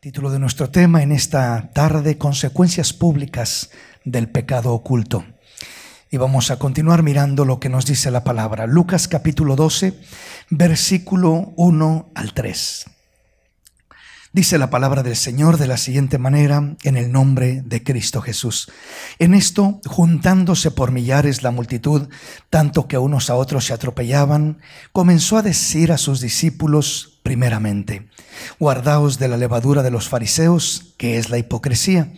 título de nuestro tema en esta tarde, Consecuencias Públicas del Pecado Oculto. Y vamos a continuar mirando lo que nos dice la palabra. Lucas capítulo 12, versículo 1 al 3. Dice la palabra del Señor de la siguiente manera, en el nombre de Cristo Jesús. En esto, juntándose por millares la multitud, tanto que unos a otros se atropellaban, comenzó a decir a sus discípulos, primeramente. Guardaos de la levadura de los fariseos, que es la hipocresía,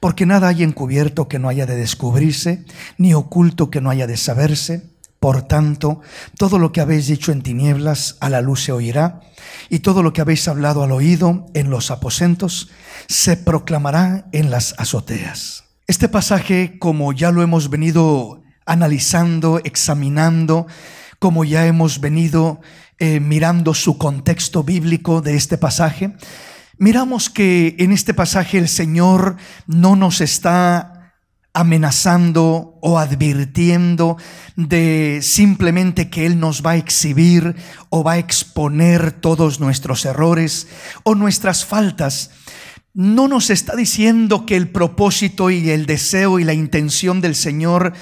porque nada hay encubierto que no haya de descubrirse, ni oculto que no haya de saberse. Por tanto, todo lo que habéis dicho en tinieblas a la luz se oirá, y todo lo que habéis hablado al oído en los aposentos se proclamará en las azoteas. Este pasaje, como ya lo hemos venido analizando, examinando, como ya hemos venido eh, mirando su contexto bíblico de este pasaje, miramos que en este pasaje el Señor no nos está amenazando o advirtiendo de simplemente que Él nos va a exhibir o va a exponer todos nuestros errores o nuestras faltas. No nos está diciendo que el propósito y el deseo y la intención del Señor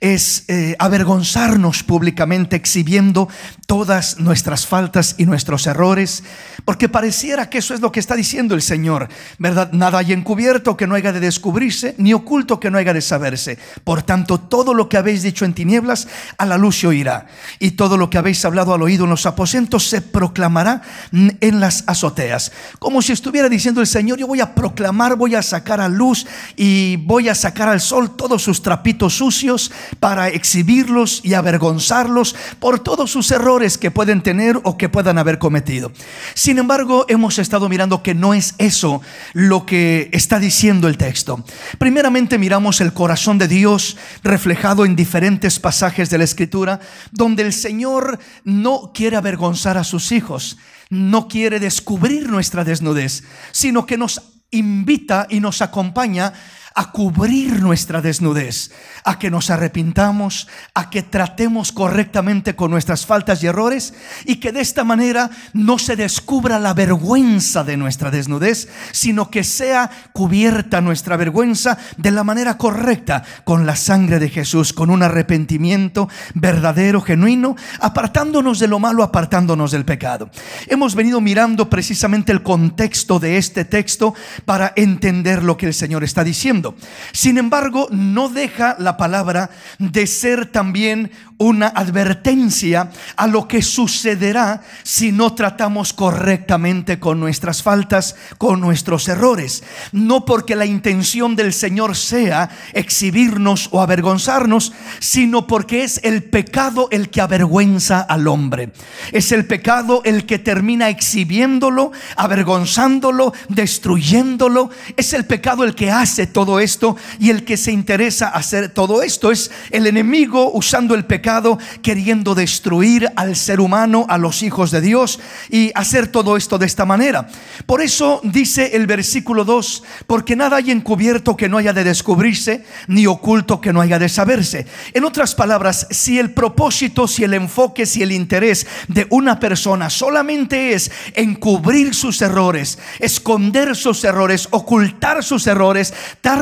es eh, avergonzarnos públicamente exhibiendo todas nuestras faltas y nuestros errores, porque pareciera que eso es lo que está diciendo el Señor, ¿verdad? Nada hay encubierto que no haya de descubrirse, ni oculto que no haya de saberse. Por tanto, todo lo que habéis dicho en tinieblas, a la luz se oirá, y todo lo que habéis hablado al oído en los aposentos se proclamará en las azoteas. Como si estuviera diciendo el Señor, yo voy a proclamar, voy a sacar a luz y voy a sacar al sol todos sus trapitos sucios, para exhibirlos y avergonzarlos por todos sus errores que pueden tener o que puedan haber cometido. Sin embargo, hemos estado mirando que no es eso lo que está diciendo el texto. Primeramente miramos el corazón de Dios reflejado en diferentes pasajes de la Escritura, donde el Señor no quiere avergonzar a sus hijos, no quiere descubrir nuestra desnudez, sino que nos invita y nos acompaña a cubrir nuestra desnudez, a que nos arrepintamos, a que tratemos correctamente con nuestras faltas y errores y que de esta manera no se descubra la vergüenza de nuestra desnudez, sino que sea cubierta nuestra vergüenza de la manera correcta con la sangre de Jesús, con un arrepentimiento verdadero, genuino, apartándonos de lo malo, apartándonos del pecado. Hemos venido mirando precisamente el contexto de este texto para entender lo que el Señor está diciendo. Sin embargo, no deja la palabra de ser también una advertencia a lo que sucederá si no tratamos correctamente con nuestras faltas, con nuestros errores. No porque la intención del Señor sea exhibirnos o avergonzarnos, sino porque es el pecado el que avergüenza al hombre. Es el pecado el que termina exhibiéndolo, avergonzándolo, destruyéndolo. Es el pecado el que hace todo esto y el que se interesa hacer todo esto es el enemigo usando el pecado, queriendo destruir al ser humano, a los hijos de Dios y hacer todo esto de esta manera. Por eso dice el versículo 2, porque nada hay encubierto que no haya de descubrirse, ni oculto que no haya de saberse. En otras palabras, si el propósito, si el enfoque, si el interés de una persona solamente es encubrir sus errores, esconder sus errores, ocultar sus errores,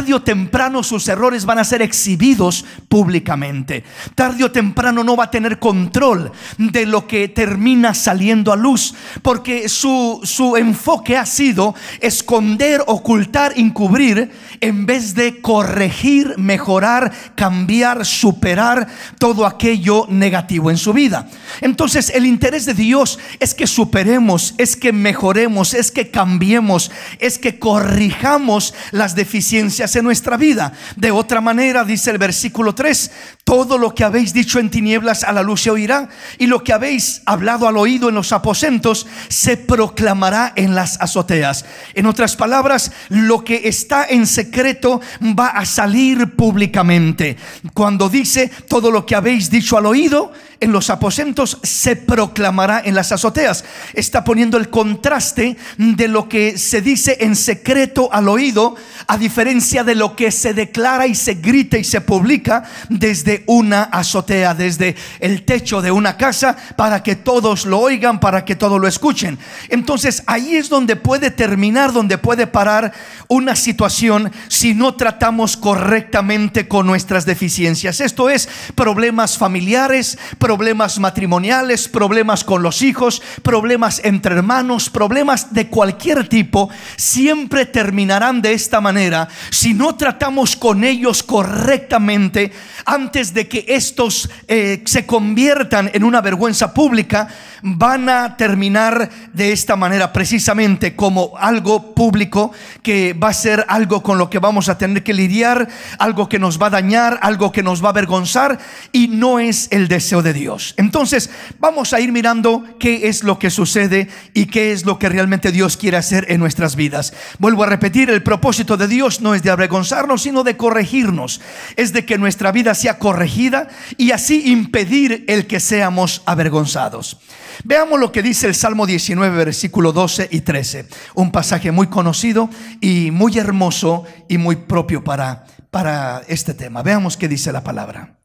tarde o temprano sus errores van a ser exhibidos públicamente. Tarde o temprano no va a tener control de lo que termina saliendo a luz, porque su, su enfoque ha sido esconder, ocultar, encubrir, en vez de corregir, mejorar, cambiar, superar todo aquello negativo en su vida. Entonces el interés de Dios es que superemos, es que mejoremos, es que cambiemos, es que corrijamos las deficiencias Hace nuestra vida. De otra manera, dice el versículo 3, todo lo que habéis dicho en tinieblas a la luz se oirá, y lo que habéis hablado al oído en los aposentos se proclamará en las azoteas. En otras palabras, lo que está en secreto va a salir públicamente. Cuando dice todo lo que habéis dicho al oído en los aposentos se proclamará en las azoteas, está poniendo el contraste de lo que se dice en secreto al oído, a diferencia de lo que se declara y se grita y se publica desde una azotea, desde el techo de una casa, para que todos lo oigan, para que todos lo escuchen. Entonces ahí es donde puede terminar, donde puede parar una situación si no tratamos correctamente con nuestras deficiencias. Esto es problemas familiares, problemas matrimoniales, problemas con los hijos, problemas entre hermanos, problemas de cualquier tipo, siempre terminarán de esta manera si no tratamos con ellos correctamente antes de que estos eh, se conviertan en una vergüenza pública, van a terminar de esta manera, precisamente como algo público que va a ser algo con lo que vamos a tener que lidiar, algo que nos va a dañar, algo que nos va a avergonzar y no es el deseo de Dios. Entonces vamos a ir mirando qué es lo que sucede y qué es lo que realmente Dios quiere hacer en nuestras vidas. Vuelvo a repetir, el propósito de Dios no es de avergonzarnos, sino de corregirnos. Es de que nuestra vida sea corregida y así impedir el que seamos avergonzados. Veamos lo que dice el Salmo 19, versículo 12 y 13. Un pasaje muy conocido y muy hermoso y muy propio para, para este tema. Veamos qué dice la palabra.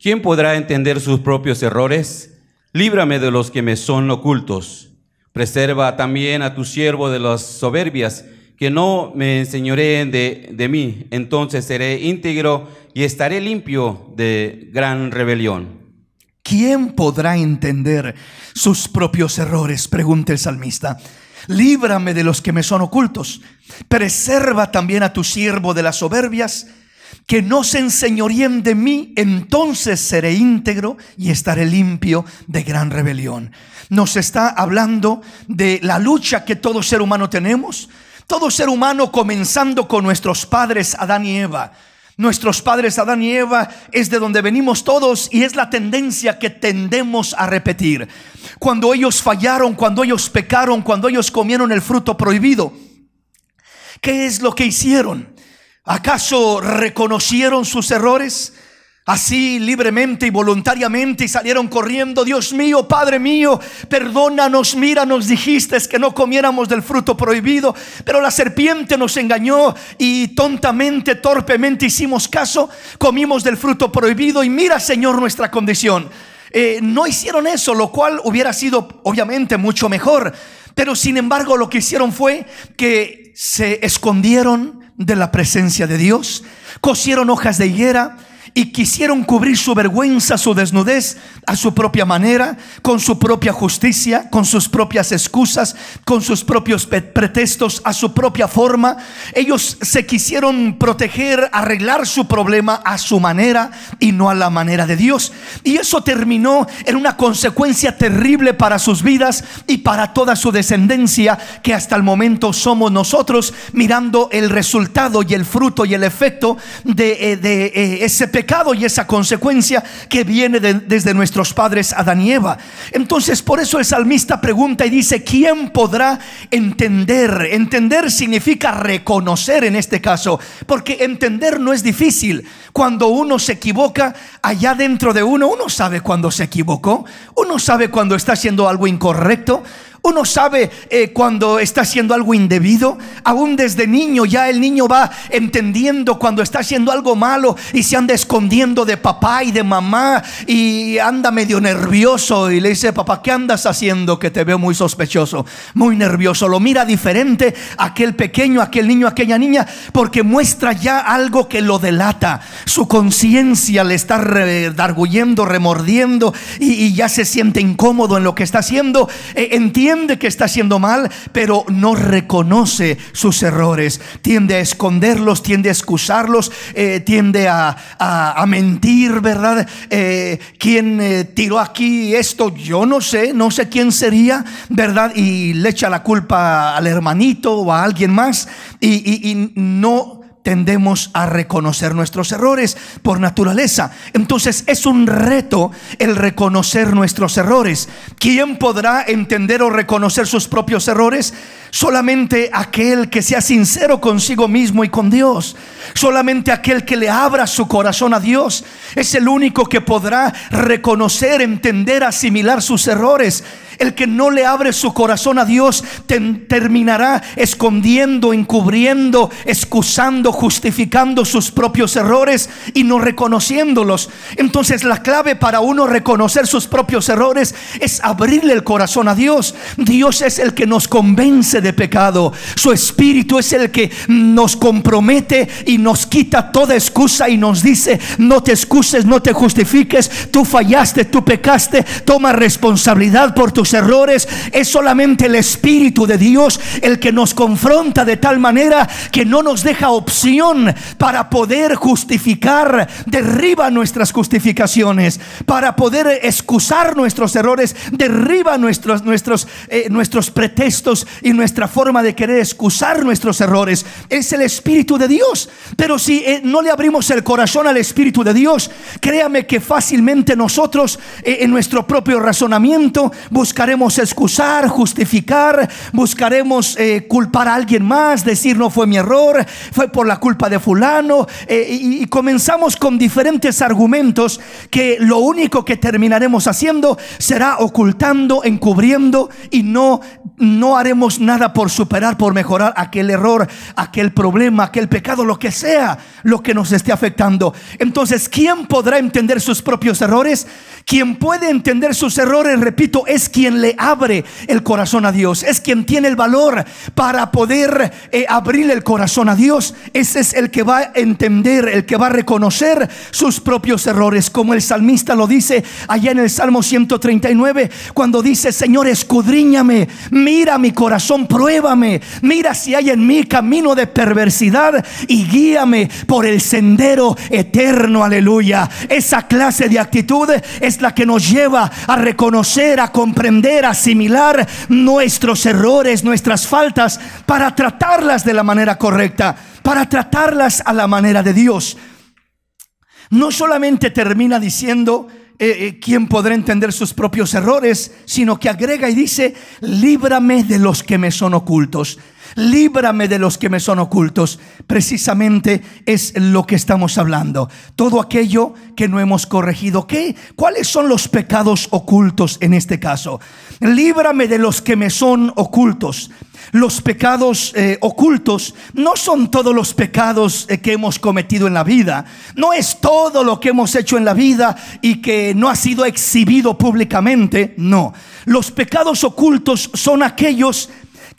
¿Quién podrá entender sus propios errores? Líbrame de los que me son ocultos. Preserva también a tu siervo de las soberbias, que no me enseñoreen de, de mí. Entonces seré íntegro y estaré limpio de gran rebelión. ¿Quién podrá entender sus propios errores? Pregunta el salmista. Líbrame de los que me son ocultos. Preserva también a tu siervo de las soberbias, que no se enseñoreen de mí, entonces seré íntegro y estaré limpio de gran rebelión. Nos está hablando de la lucha que todo ser humano tenemos. Todo ser humano comenzando con nuestros padres, Adán y Eva nuestros padres Adán y Eva, es de donde venimos todos y es la tendencia que tendemos a repetir. Cuando ellos fallaron, cuando ellos pecaron, cuando ellos comieron el fruto prohibido, ¿qué es lo que hicieron? ¿Acaso reconocieron sus errores? así libremente y voluntariamente y salieron corriendo. Dios mío, Padre mío, perdónanos, mira, nos dijiste que no comiéramos del fruto prohibido, pero la serpiente nos engañó y tontamente, torpemente hicimos caso, comimos del fruto prohibido y mira, Señor, nuestra condición. Eh, no hicieron eso, lo cual hubiera sido obviamente mucho mejor, pero sin embargo lo que hicieron fue que se escondieron de la presencia de Dios, cosieron hojas de higuera, y quisieron cubrir su vergüenza, su desnudez a su propia manera, con su propia justicia, con sus propias excusas, con sus propios pretextos, a su propia forma. Ellos se quisieron proteger, arreglar su problema a su manera y no a la manera de Dios. Y eso terminó en una consecuencia terrible para sus vidas y para toda su descendencia, que hasta el momento somos nosotros mirando el resultado y el fruto y el efecto de, eh, eh, ese pecado y esa consecuencia que viene desde nuestros padres a y Entonces por eso el salmista pregunta y dice, ¿quién podrá entender? Entender significa reconocer en este caso, porque entender no es difícil. Cuando uno se equivoca, allá dentro de uno, uno sabe cuando se equivocó, uno sabe cuando está haciendo algo incorrecto. Uno sabe eh, cuando está haciendo algo indebido. Aún desde niño ya el niño va entendiendo cuando está haciendo algo malo y se anda escondiendo de papá y de mamá y anda medio nervioso y le dice, papá, ¿qué andas haciendo que te veo muy sospechoso? Muy nervioso. Lo mira diferente aquel pequeño, aquel niño, aquella niña, porque muestra ya algo que lo delata. Su conciencia le está redarguyendo, remordiendo y, ya se siente incómodo en lo que está haciendo. Eh, que está haciendo mal, pero no reconoce sus errores. Tiende a esconderlos, tiende a excusarlos, eh, tiende a, mentir, ¿verdad? Eh, ¿Quién eh, tiró aquí esto? Yo no sé, no sé quién sería, ¿verdad? Y le echa la culpa al hermanito o a alguien más y no tendemos a reconocer nuestros errores por naturaleza. Entonces es un reto el reconocer nuestros errores. ¿Quién podrá entender o reconocer sus propios errores? Solamente aquel que sea sincero consigo mismo y con Dios. Solamente aquel que le abra su corazón a Dios. Es el único que podrá reconocer, entender, asimilar sus errores. El que no le abre su corazón a Dios terminará escondiendo, encubriendo, excusando, justificando sus propios errores y no reconociéndolos. Entonces la clave para uno reconocer sus propios errores es abrirle el corazón a Dios. Dios es el que nos convence de pecado. Su espíritu es el que nos compromete y nos quita toda excusa y nos dice, no te excuses, no te justifiques, tú fallaste, tú pecaste, toma responsabilidad por tus errores. Es solamente el Espíritu de Dios el que nos confronta de tal manera que no nos deja opción para poder justificar, derriba nuestras justificaciones, para poder excusar nuestros errores, derriba nuestros, nuestros, eh, nuestros pretextos y nuestra forma de querer excusar nuestros errores. Es el Espíritu de Dios. Pero si eh, no le abrimos el corazón al Espíritu de Dios, créame que fácilmente nosotros eh, en nuestro propio razonamiento buscamos buscaremos excusar, justificar, buscaremos eh, culpar a alguien más, decir no fue mi error, fue por la culpa de fulano, eh, y, y comenzamos con diferentes argumentos que lo único que terminaremos haciendo será ocultando, encubriendo y no no haremos nada por superar, por mejorar aquel error, aquel problema, aquel pecado, lo que sea, lo que nos esté afectando. Entonces, ¿quién podrá entender sus propios errores? Quien puede entender sus errores, repito, es quien le abre el corazón a Dios, es quien tiene el valor para poder eh, abrir el corazón a Dios. Ese es el que va a entender, el que va a reconocer sus propios errores, como el salmista lo dice allá en el Salmo 139, cuando dice, Señor, escudriñame. Mira mi corazón, pruébame. Mira si hay en mí camino de perversidad y guíame por el sendero eterno. Aleluya. Esa clase de actitud es la que nos lleva a reconocer, a comprender, a asimilar nuestros errores, nuestras faltas, para tratarlas de la manera correcta, para tratarlas a la manera de Dios. No solamente termina diciendo, eh, eh, ¿quién podrá entender sus propios errores? Sino que agrega y dice, líbrame de los que me son ocultos líbrame de los que me son ocultos. Precisamente es lo que estamos hablando. Todo aquello que no hemos corregido. ¿Qué? ¿Cuáles son los pecados ocultos en este caso? Líbrame de los que me son ocultos. Los pecados eh, ocultos no son todos los pecados eh, que hemos cometido en la vida, no es todo lo que hemos hecho en la vida y que no ha sido exhibido públicamente, no. Los pecados ocultos son aquellos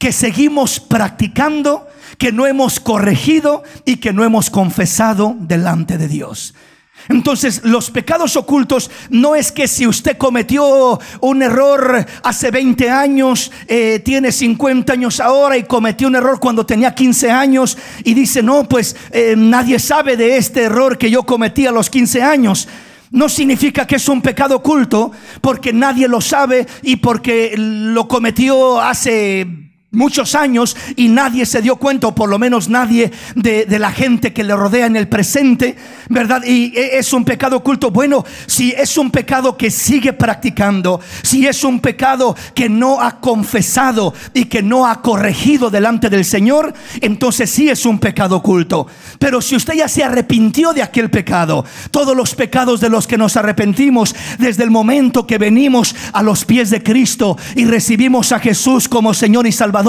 que seguimos practicando, que no hemos corregido y que no hemos confesado delante de Dios. Entonces, los pecados ocultos no es que si usted cometió un error hace 20 años, eh, tiene 50 años ahora y cometió un error cuando tenía 15 años y dice, no, pues eh, nadie sabe de este error que yo cometí a los 15 años. No significa que es un pecado oculto porque nadie lo sabe y porque lo cometió hace muchos años y nadie se dio cuenta, o por lo menos nadie de, la gente que le rodea en el presente, ¿verdad? Y e, es un pecado oculto. Bueno, si es un pecado que sigue practicando, si es un pecado que no ha confesado y que no ha corregido delante del Señor, entonces sí es un pecado oculto. Pero si usted ya se arrepintió de aquel pecado, todos los pecados de los que nos arrepentimos desde el momento que venimos a los pies de Cristo y recibimos a Jesús como Señor y Salvador,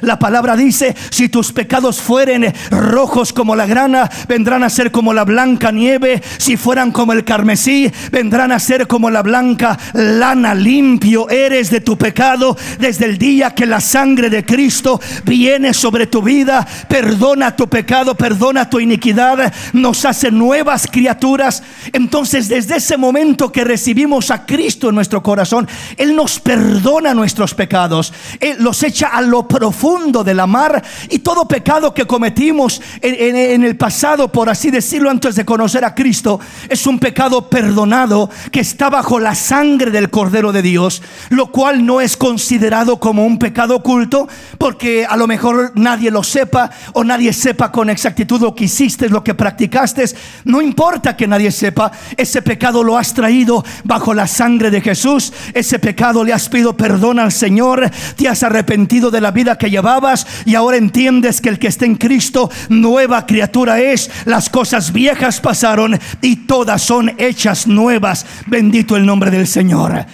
la palabra dice, si tus pecados fueren rojos como la grana, vendrán a ser como la blanca nieve, si fueran como el carmesí, vendrán a ser como la blanca lana, limpio eres de tu pecado desde el día que la sangre de Cristo viene sobre tu vida, perdona tu pecado, perdona tu iniquidad, nos hace nuevas criaturas. Entonces desde ese momento que recibimos a Cristo en nuestro corazón, Él nos perdona nuestros pecados, Él los echa al profundo de la mar y todo pecado que cometimos en, el pasado, por así decirlo, antes de conocer a Cristo, es un pecado perdonado que está bajo la sangre del Cordero de Dios, lo cual no es considerado como un pecado oculto porque a lo mejor nadie lo sepa o nadie sepa con exactitud lo que hiciste, lo que practicaste. No importa que nadie sepa, ese pecado lo has traído bajo la sangre de Jesús, ese pecado le has pedido perdón al Señor, te has arrepentido de la vida que llevabas y ahora entiendes que el que está en Cristo, nueva criatura es. Las cosas viejas pasaron y todas son hechas nuevas. Bendito el nombre del Señor.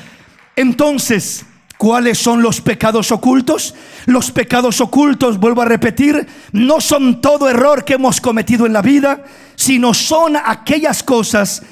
Entonces, ¿Cuáles son los pecados ocultos? Los pecados ocultos, vuelvo a repetir, no son todo error que hemos cometido en la vida, sino son aquellas cosas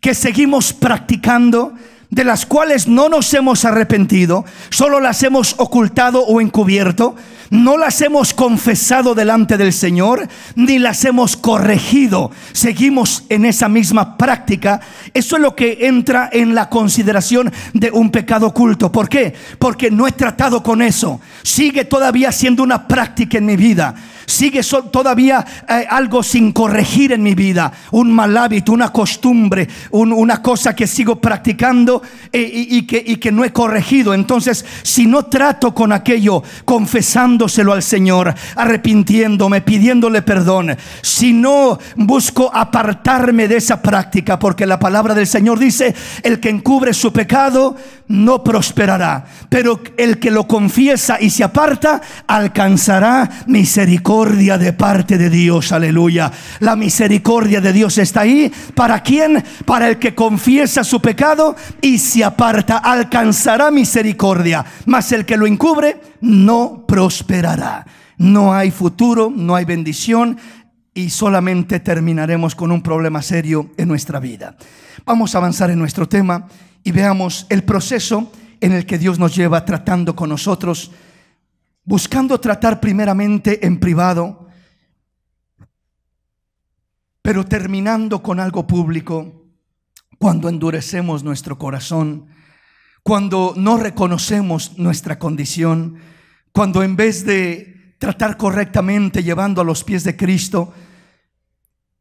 que seguimos practicando, de las cuales no nos hemos arrepentido, solo las hemos ocultado o encubierto, no las hemos confesado delante del Señor, ni las hemos corregido. Seguimos en esa misma práctica. Eso es lo que entra en la consideración de un pecado oculto. ¿Por qué? Porque no he tratado con eso. Sigue todavía siendo una práctica en mi vida. Sigue todavía eh, algo sin corregir en mi vida. Un mal hábito, una costumbre, una cosa que sigo practicando eh, y, que, y que no he corregido. Entonces, si no trato con aquello confesando, al Señor, arrepintiéndome, pidiéndole perdón. Si no busco apartarme de esa práctica, porque la palabra del Señor dice, el que encubre su pecado no prosperará, pero el que lo confiesa y se aparta alcanzará misericordia de parte de Dios. Aleluya. La misericordia de Dios está ahí. ¿Para quién? Para el que confiesa su pecado y se aparta alcanzará misericordia, mas el que lo encubre no prosperará no hay futuro, no hay bendición y solamente terminaremos con un problema serio en nuestra vida. Vamos a avanzar en nuestro tema y veamos el proceso en el que Dios nos lleva tratando con nosotros, buscando tratar primeramente en privado, pero terminando con algo público cuando endurecemos nuestro corazón, cuando no reconocemos nuestra condición, cuando en vez de tratar correctamente llevando a los pies de Cristo,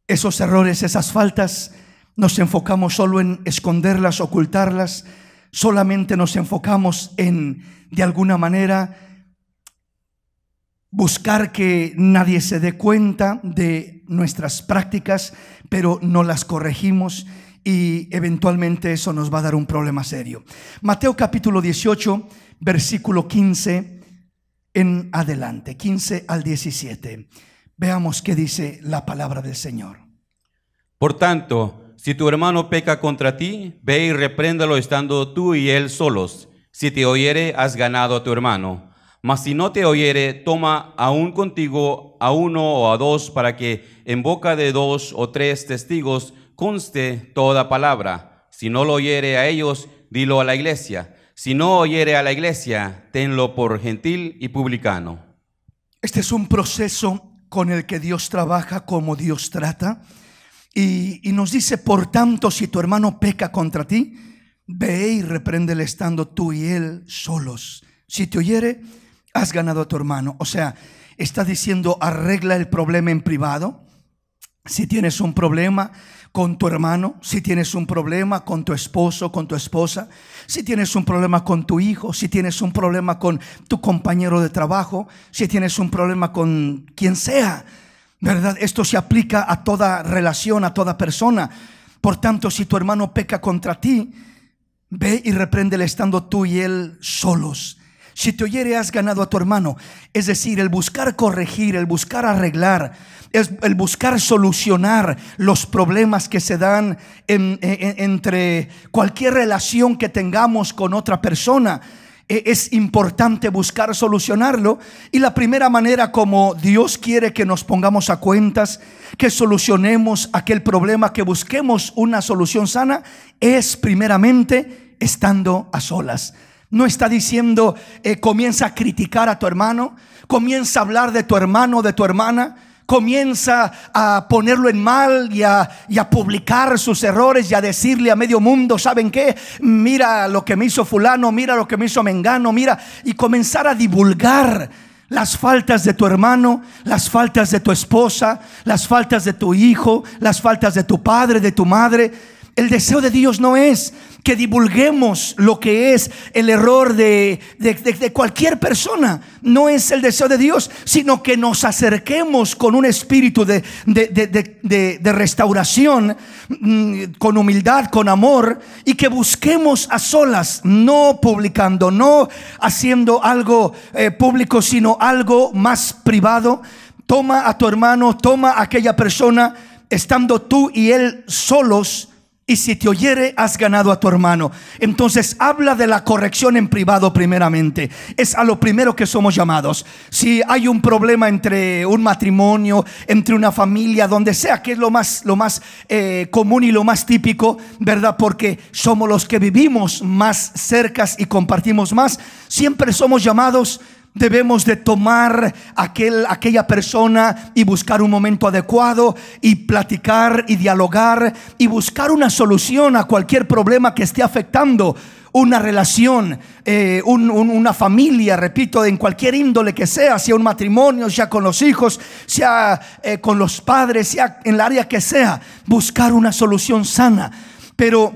esos errores, esas faltas, nos enfocamos solo en esconderlas, ocultarlas, solamente nos enfocamos en, de alguna manera, buscar que nadie se dé cuenta de nuestras prácticas, pero no las corregimos y eventualmente eso nos va a dar un problema serio. Mateo capítulo 18, versículo 15 en adelante, 15 al 17. Veamos qué dice la palabra del Señor. Por tanto, si tu hermano peca contra ti, ve y repréndalo estando tú y él solos. Si te oyere, has ganado a tu hermano. Mas si no te oyere, toma aún contigo a uno o a dos para que en boca de dos o tres testigos conste toda palabra. Si no lo oyere a ellos, dilo a la iglesia. Si no oyere a la iglesia, tenlo por gentil y publicano. Este es un proceso con el que Dios trabaja, como Dios trata. Y, nos dice, por tanto, si tu hermano peca contra ti, ve y repréndele estando tú y él solos. Si te oyere, has ganado a tu hermano. O sea, está diciendo, arregla el problema en privado si tienes un problema con tu hermano, si tienes un problema con tu esposo, con tu esposa, si tienes un problema con tu hijo, si tienes un problema con tu compañero de trabajo, si tienes un problema con quien sea, ¿verdad? Esto se aplica a toda relación, a toda persona. Por tanto, si tu hermano peca contra ti, ve y repréndele estando tú y él solos. Si te oyere has ganado a tu hermano. Es decir, el buscar corregir, el buscar arreglar, el buscar solucionar los problemas que se dan entre cualquier relación que tengamos con otra persona. E, es importante buscar solucionarlo y la primera manera como Dios quiere que nos pongamos a cuentas, que solucionemos aquel problema, que busquemos una solución sana, es primeramente estando a solas. No está diciendo, eh, comienza a criticar a tu hermano, comienza a hablar de tu hermano, de tu hermana, comienza a ponerlo en mal y a, publicar sus errores y a decirle a medio mundo, ¿saben qué? Mira lo que me hizo fulano, mira lo que me hizo Mengano, mira, y comenzar a divulgar las faltas de tu hermano, las faltas de tu esposa, las faltas de tu hijo, las faltas de tu padre, de tu madre el deseo de Dios no es que divulguemos lo que es el error de, de, cualquier persona. No es el deseo de Dios, sino que nos acerquemos con un espíritu de, restauración, mm, con humildad, con amor, y que busquemos a solas, no publicando, no haciendo algo eh, público, sino algo más privado. Toma a tu hermano, toma a aquella persona, estando tú y él solos y si te oyere, has ganado a tu hermano. Entonces habla de la corrección en privado primeramente. Es a lo primero que somos llamados. Si hay un problema entre un matrimonio, entre una familia, donde sea, que es lo más, lo más eh, común y lo más típico, ¿verdad? Porque somos los que vivimos más cercas y compartimos más. Siempre somos llamados debemos de tomar aquel, aquella persona y buscar un momento adecuado y platicar y dialogar y buscar una solución a cualquier problema que esté afectando una relación, eh, una familia, repito, en cualquier índole que sea, sea un matrimonio, sea con los hijos, sea eh, con los padres, sea en el área que sea, buscar una solución sana. Pero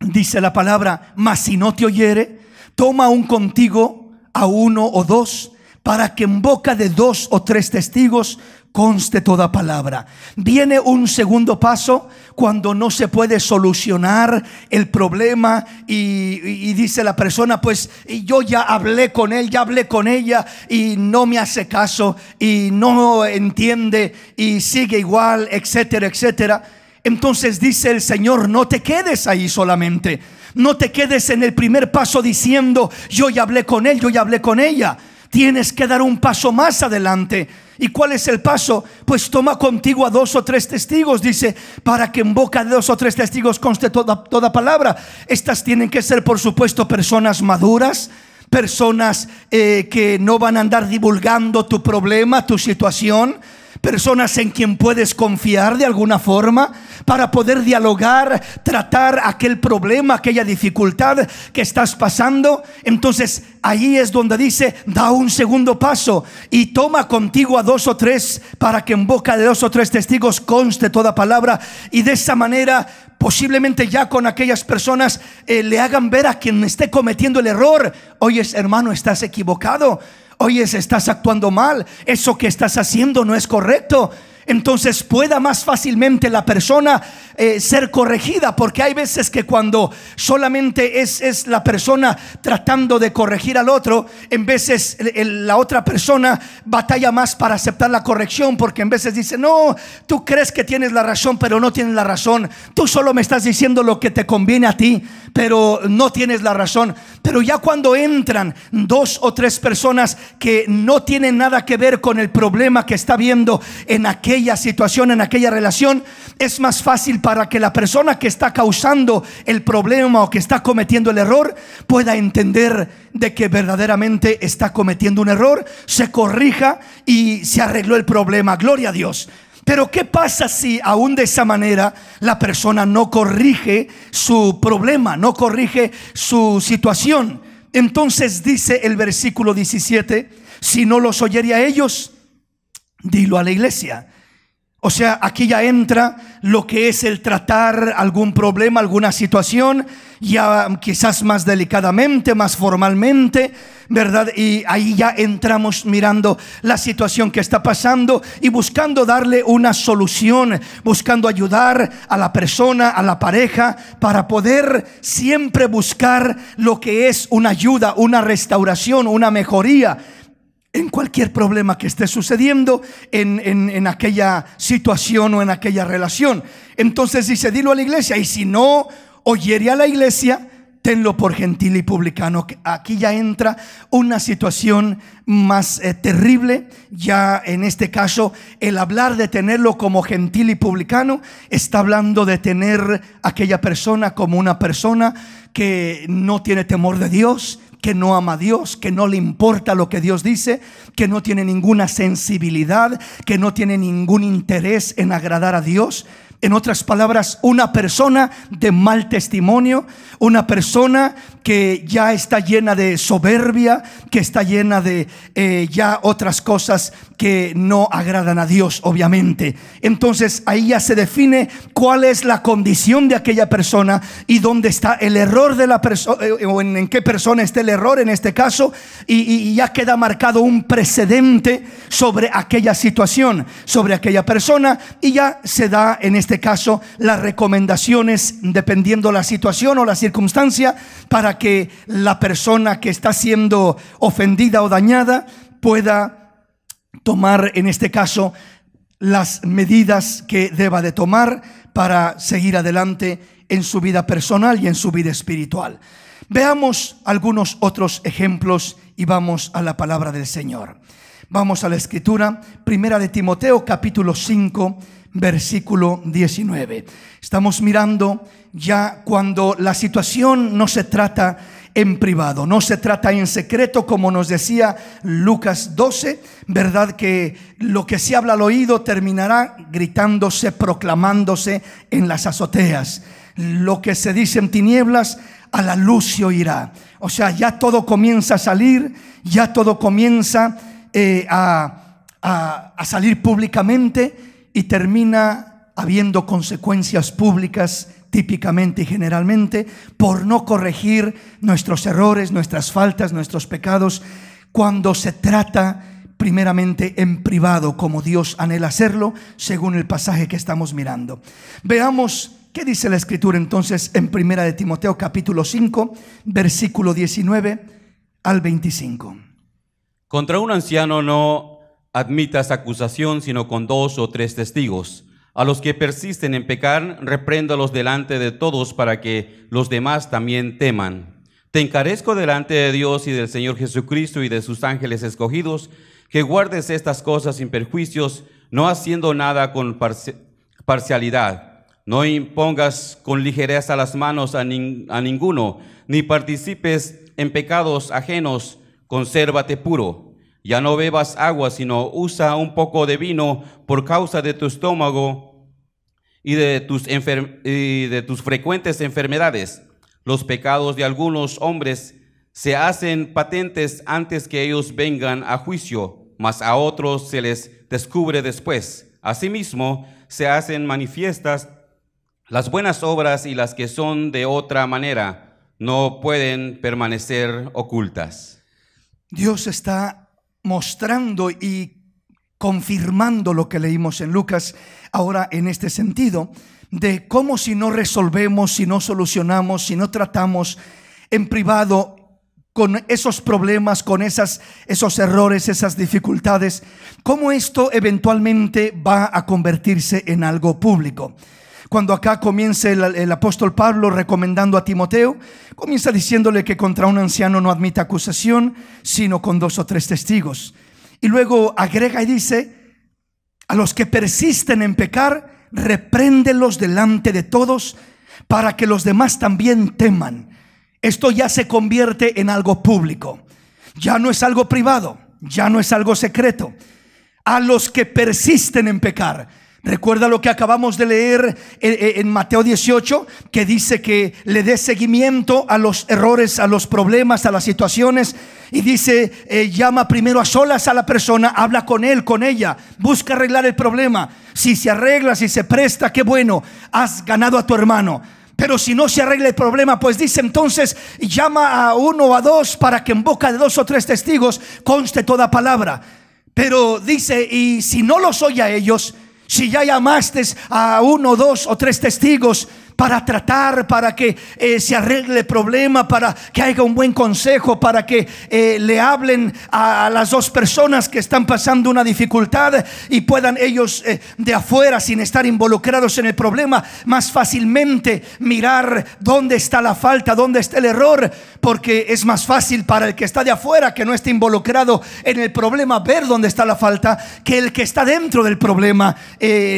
dice la palabra, mas si no te oyere, toma un contigo uno o dos para que en boca de dos o tres testigos conste toda palabra. Viene un segundo paso cuando no se puede solucionar el problema y, y, dice la persona, pues yo ya hablé con él, ya hablé con ella y no me hace caso y no entiende y sigue igual, etcétera, etcétera. Entonces dice el Señor, no te quedes ahí solamente no te quedes en el primer paso diciendo, yo ya hablé con él, yo ya hablé con ella. Tienes que dar un paso más adelante. ¿Y cuál es el paso? Pues toma contigo a dos o tres testigos, dice, para que en boca de dos o tres testigos conste toda, toda palabra. Estas tienen que ser, por supuesto, personas maduras, personas eh, que no van a andar divulgando tu problema, tu situación personas en quien puedes confiar de alguna forma para poder dialogar, tratar aquel problema, aquella dificultad que estás pasando. Entonces ahí es donde dice, da un segundo paso y toma contigo a dos o tres para que en boca de dos o tres testigos conste toda palabra y de esa manera posiblemente ya con aquellas personas eh, le hagan ver a quien esté cometiendo el error, oye hermano, estás equivocado. Oye, estás actuando mal, eso que estás haciendo no es correcto entonces pueda más fácilmente la persona eh, ser corregida, porque hay veces que cuando solamente es, la persona tratando de corregir al otro, en veces la otra persona batalla más para aceptar la corrección, porque en veces dice, no, tú crees que tienes la razón, pero no tienes la razón, tú solo me estás diciendo lo que te conviene a ti, pero no tienes la razón. Pero ya cuando entran dos o tres personas que no tienen nada que ver con el problema que está viendo en aquel aquella situación, en aquella relación, es más fácil para que la persona que está causando el problema o que está cometiendo el error pueda entender de que verdaderamente está cometiendo un error, se corrija y se arregló el problema. Gloria a Dios. Pero ¿qué pasa si aún de esa manera la persona no corrige su problema, no corrige su situación? Entonces dice el versículo 17, si no los oyería a ellos, dilo a la iglesia. O sea, aquí ya entra lo que es el tratar algún problema, alguna situación, ya quizás más delicadamente, más formalmente, ¿verdad? Y ahí ya entramos mirando la situación que está pasando y buscando darle una solución, buscando ayudar a la persona, a la pareja, para poder siempre buscar lo que es una ayuda, una restauración, una mejoría en cualquier problema que esté sucediendo en, aquella situación o en aquella relación. Entonces dice, dilo a la iglesia, y si no oyere a la iglesia, tenlo por gentil y publicano. Aquí ya entra una situación más eh, terrible, ya en este caso el hablar de tenerlo como gentil y publicano está hablando de tener aquella persona como una persona que no tiene temor de Dios, que no ama a Dios, que no le importa lo que Dios dice, que no tiene ninguna sensibilidad, que no tiene ningún interés en agradar a Dios. En otras palabras, una persona de mal testimonio, una persona que ya está llena de soberbia, que está llena de eh, ya otras cosas que no agradan a Dios, obviamente. Entonces ahí ya se define cuál es la condición de aquella persona y dónde está el error de la persona, eh, eh, o en, qué persona está el error en este caso, y, ya queda marcado un precedente sobre aquella situación, sobre aquella persona, y ya se da en este caso las recomendaciones, dependiendo la situación o la circunstancia, para que la persona que está siendo ofendida o dañada pueda tomar, en este caso, las medidas que deba de tomar para seguir adelante en su vida personal y en su vida espiritual. Veamos algunos otros ejemplos y vamos a la palabra del Señor. Vamos a la escritura, primera de Timoteo capítulo 5, versículo 19. Estamos mirando ya cuando la situación no se trata en privado, no se trata en secreto, como nos decía Lucas 12, ¿verdad? Que lo que se habla al oído terminará gritándose, proclamándose en las azoteas. Lo que se dice en tinieblas, a la luz se oirá. O sea, ya todo comienza a salir, ya todo comienza eh, a salir públicamente y termina habiendo consecuencias públicas típicamente y generalmente por no corregir nuestros errores, nuestras faltas, nuestros pecados, cuando se trata primeramente en privado, como Dios anhela hacerlo, según el pasaje que estamos mirando. Veamos qué dice la escritura entonces en Primera de Timoteo capítulo 5, versículo 19 al 25. Contra un anciano no admitas acusación sino con dos o tres testigos. A los que persisten en pecar, repréndalos delante de todos para que los demás también teman. Te encarezco delante de Dios y del Señor Jesucristo y de sus ángeles escogidos, que guardes estas cosas sin perjuicios, no haciendo nada con parcialidad. No impongas con ligereza las manos a, ninguno, ni participes en pecados ajenos, consérvate puro. Ya no bebas agua, sino usa un poco de vino por causa de tu estómago y de tus, y de tus frecuentes enfermedades. Los pecados de algunos hombres se hacen patentes antes que ellos vengan a juicio, mas a otros se les descubre después. Asimismo, se hacen manifiestas las buenas obras y las que son de otra manera no pueden permanecer ocultas. Dios está mostrando y confirmando lo que leímos en Lucas ahora en este sentido, de cómo si no resolvemos, si no solucionamos, si no tratamos en privado con esos problemas, con esas, esos errores, esas dificultades, cómo esto eventualmente va a convertirse en algo público. Cuando acá comienza el, apóstol Pablo recomendando a Timoteo, comienza diciéndole que contra un anciano no admite acusación, sino con dos o tres testigos. Y luego agrega y dice, a los que persisten en pecar, repréndelos delante de todos para que los demás también teman. Esto ya se convierte en algo público. Ya no es algo privado, ya no es algo secreto. A los que persisten en pecar, Recuerda lo que acabamos de leer eh, eh, en Mateo 18, que dice que le dé seguimiento a los errores, a los problemas, a las situaciones. Y dice, eh, llama primero a solas a la persona, habla con él, con ella, busca arreglar el problema. Si se arregla, si se presta, qué bueno, has ganado a tu hermano. Pero si no se arregla el problema, pues dice entonces, llama a uno o a dos para que en boca de dos o tres testigos conste toda palabra. Pero dice, y si no los oye a ellos, si ya llamaste a uno, dos o tres testigos, para tratar, para que eh, se arregle el problema, para que haya un buen consejo, para que eh, le hablen a, las dos personas que están pasando una dificultad y puedan ellos eh, de afuera, sin estar involucrados en el problema, más fácilmente mirar dónde está la falta, dónde está el error, porque es más fácil para el que está de afuera, que no esté involucrado en el problema, ver dónde está la falta, que el que está dentro del problema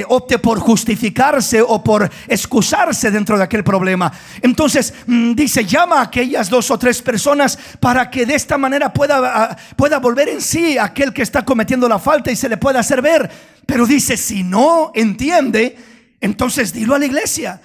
opte por justificarse o por excusarse dentro de aquel problema. Entonces mm, dice, llama a aquellas dos o tres personas para que de esta manera pueda, pueda volver en sí aquel que está cometiendo la falta y se le pueda hacer ver. Pero dice, si no entiende, entonces dilo a la iglesia.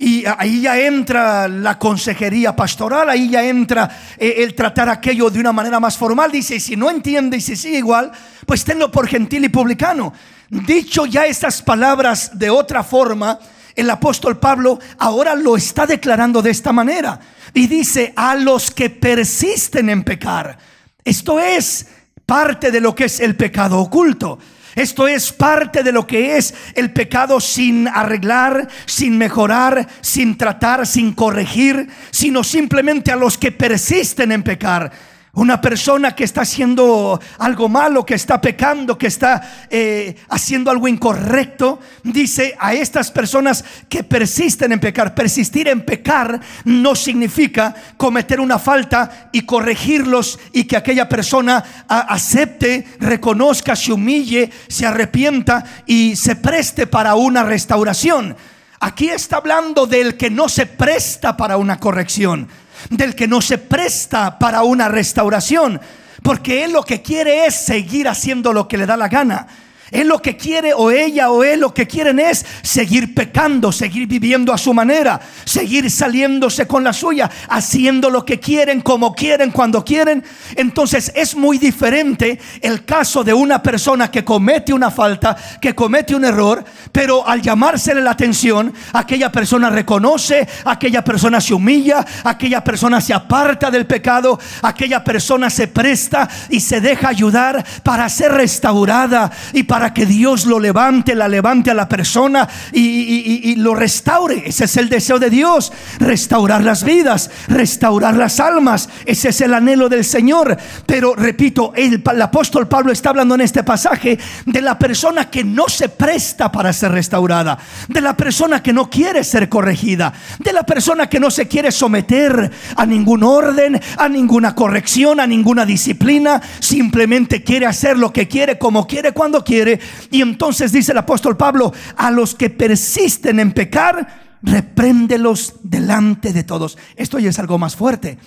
Y ahí ya entra la consejería pastoral, ahí ya entra eh, el tratar aquello de una manera más formal. Dice, si no entiende y si sigue igual, pues tenlo por gentil y publicano. Dicho ya estas palabras de otra forma, el apóstol Pablo ahora lo está declarando de esta manera. Y dice, a los que persisten en pecar. Esto es parte de lo que es el pecado oculto. Esto es parte de lo que es el pecado sin arreglar, sin mejorar, sin tratar, sin corregir, sino simplemente a los que persisten en pecar. Una persona que está haciendo algo malo, que está pecando, que está eh, haciendo algo incorrecto, dice a estas personas que persisten en pecar. Persistir en pecar no significa cometer una falta y corregirlos y que aquella persona acepte, reconozca, se humille, se arrepienta y se preste para una restauración. Aquí está hablando del que no se presta para una corrección del que no se presta para una restauración, porque él lo que quiere es seguir haciendo lo que le da la gana. Él lo que quiere o ella o él lo que quieren es seguir pecando, seguir viviendo a su manera, seguir saliéndose con la suya, haciendo lo que quieren, como quieren, cuando quieren. Entonces es muy diferente el caso de una persona que comete una falta, que comete un error, pero al llamársele la atención, aquella persona reconoce, aquella persona se humilla, aquella persona se aparta del pecado, aquella persona se presta y se deja ayudar para ser restaurada y para para que Dios lo levante, la levante a la persona y, lo restaure. Ese es el deseo de Dios, restaurar las vidas, restaurar las almas. Ese es el anhelo del Señor. Pero repito, el apóstol Pablo está hablando en este pasaje de la persona que no se presta para ser restaurada, de la persona que no quiere ser corregida, de la persona que no se quiere someter a ningún orden, a ninguna corrección, a ninguna disciplina, simplemente quiere hacer lo que quiere, como quiere, cuando quiere y entonces dice el apóstol Pablo, a los que persisten en pecar, repréndelos delante de todos. Esto ya es algo más fuerte.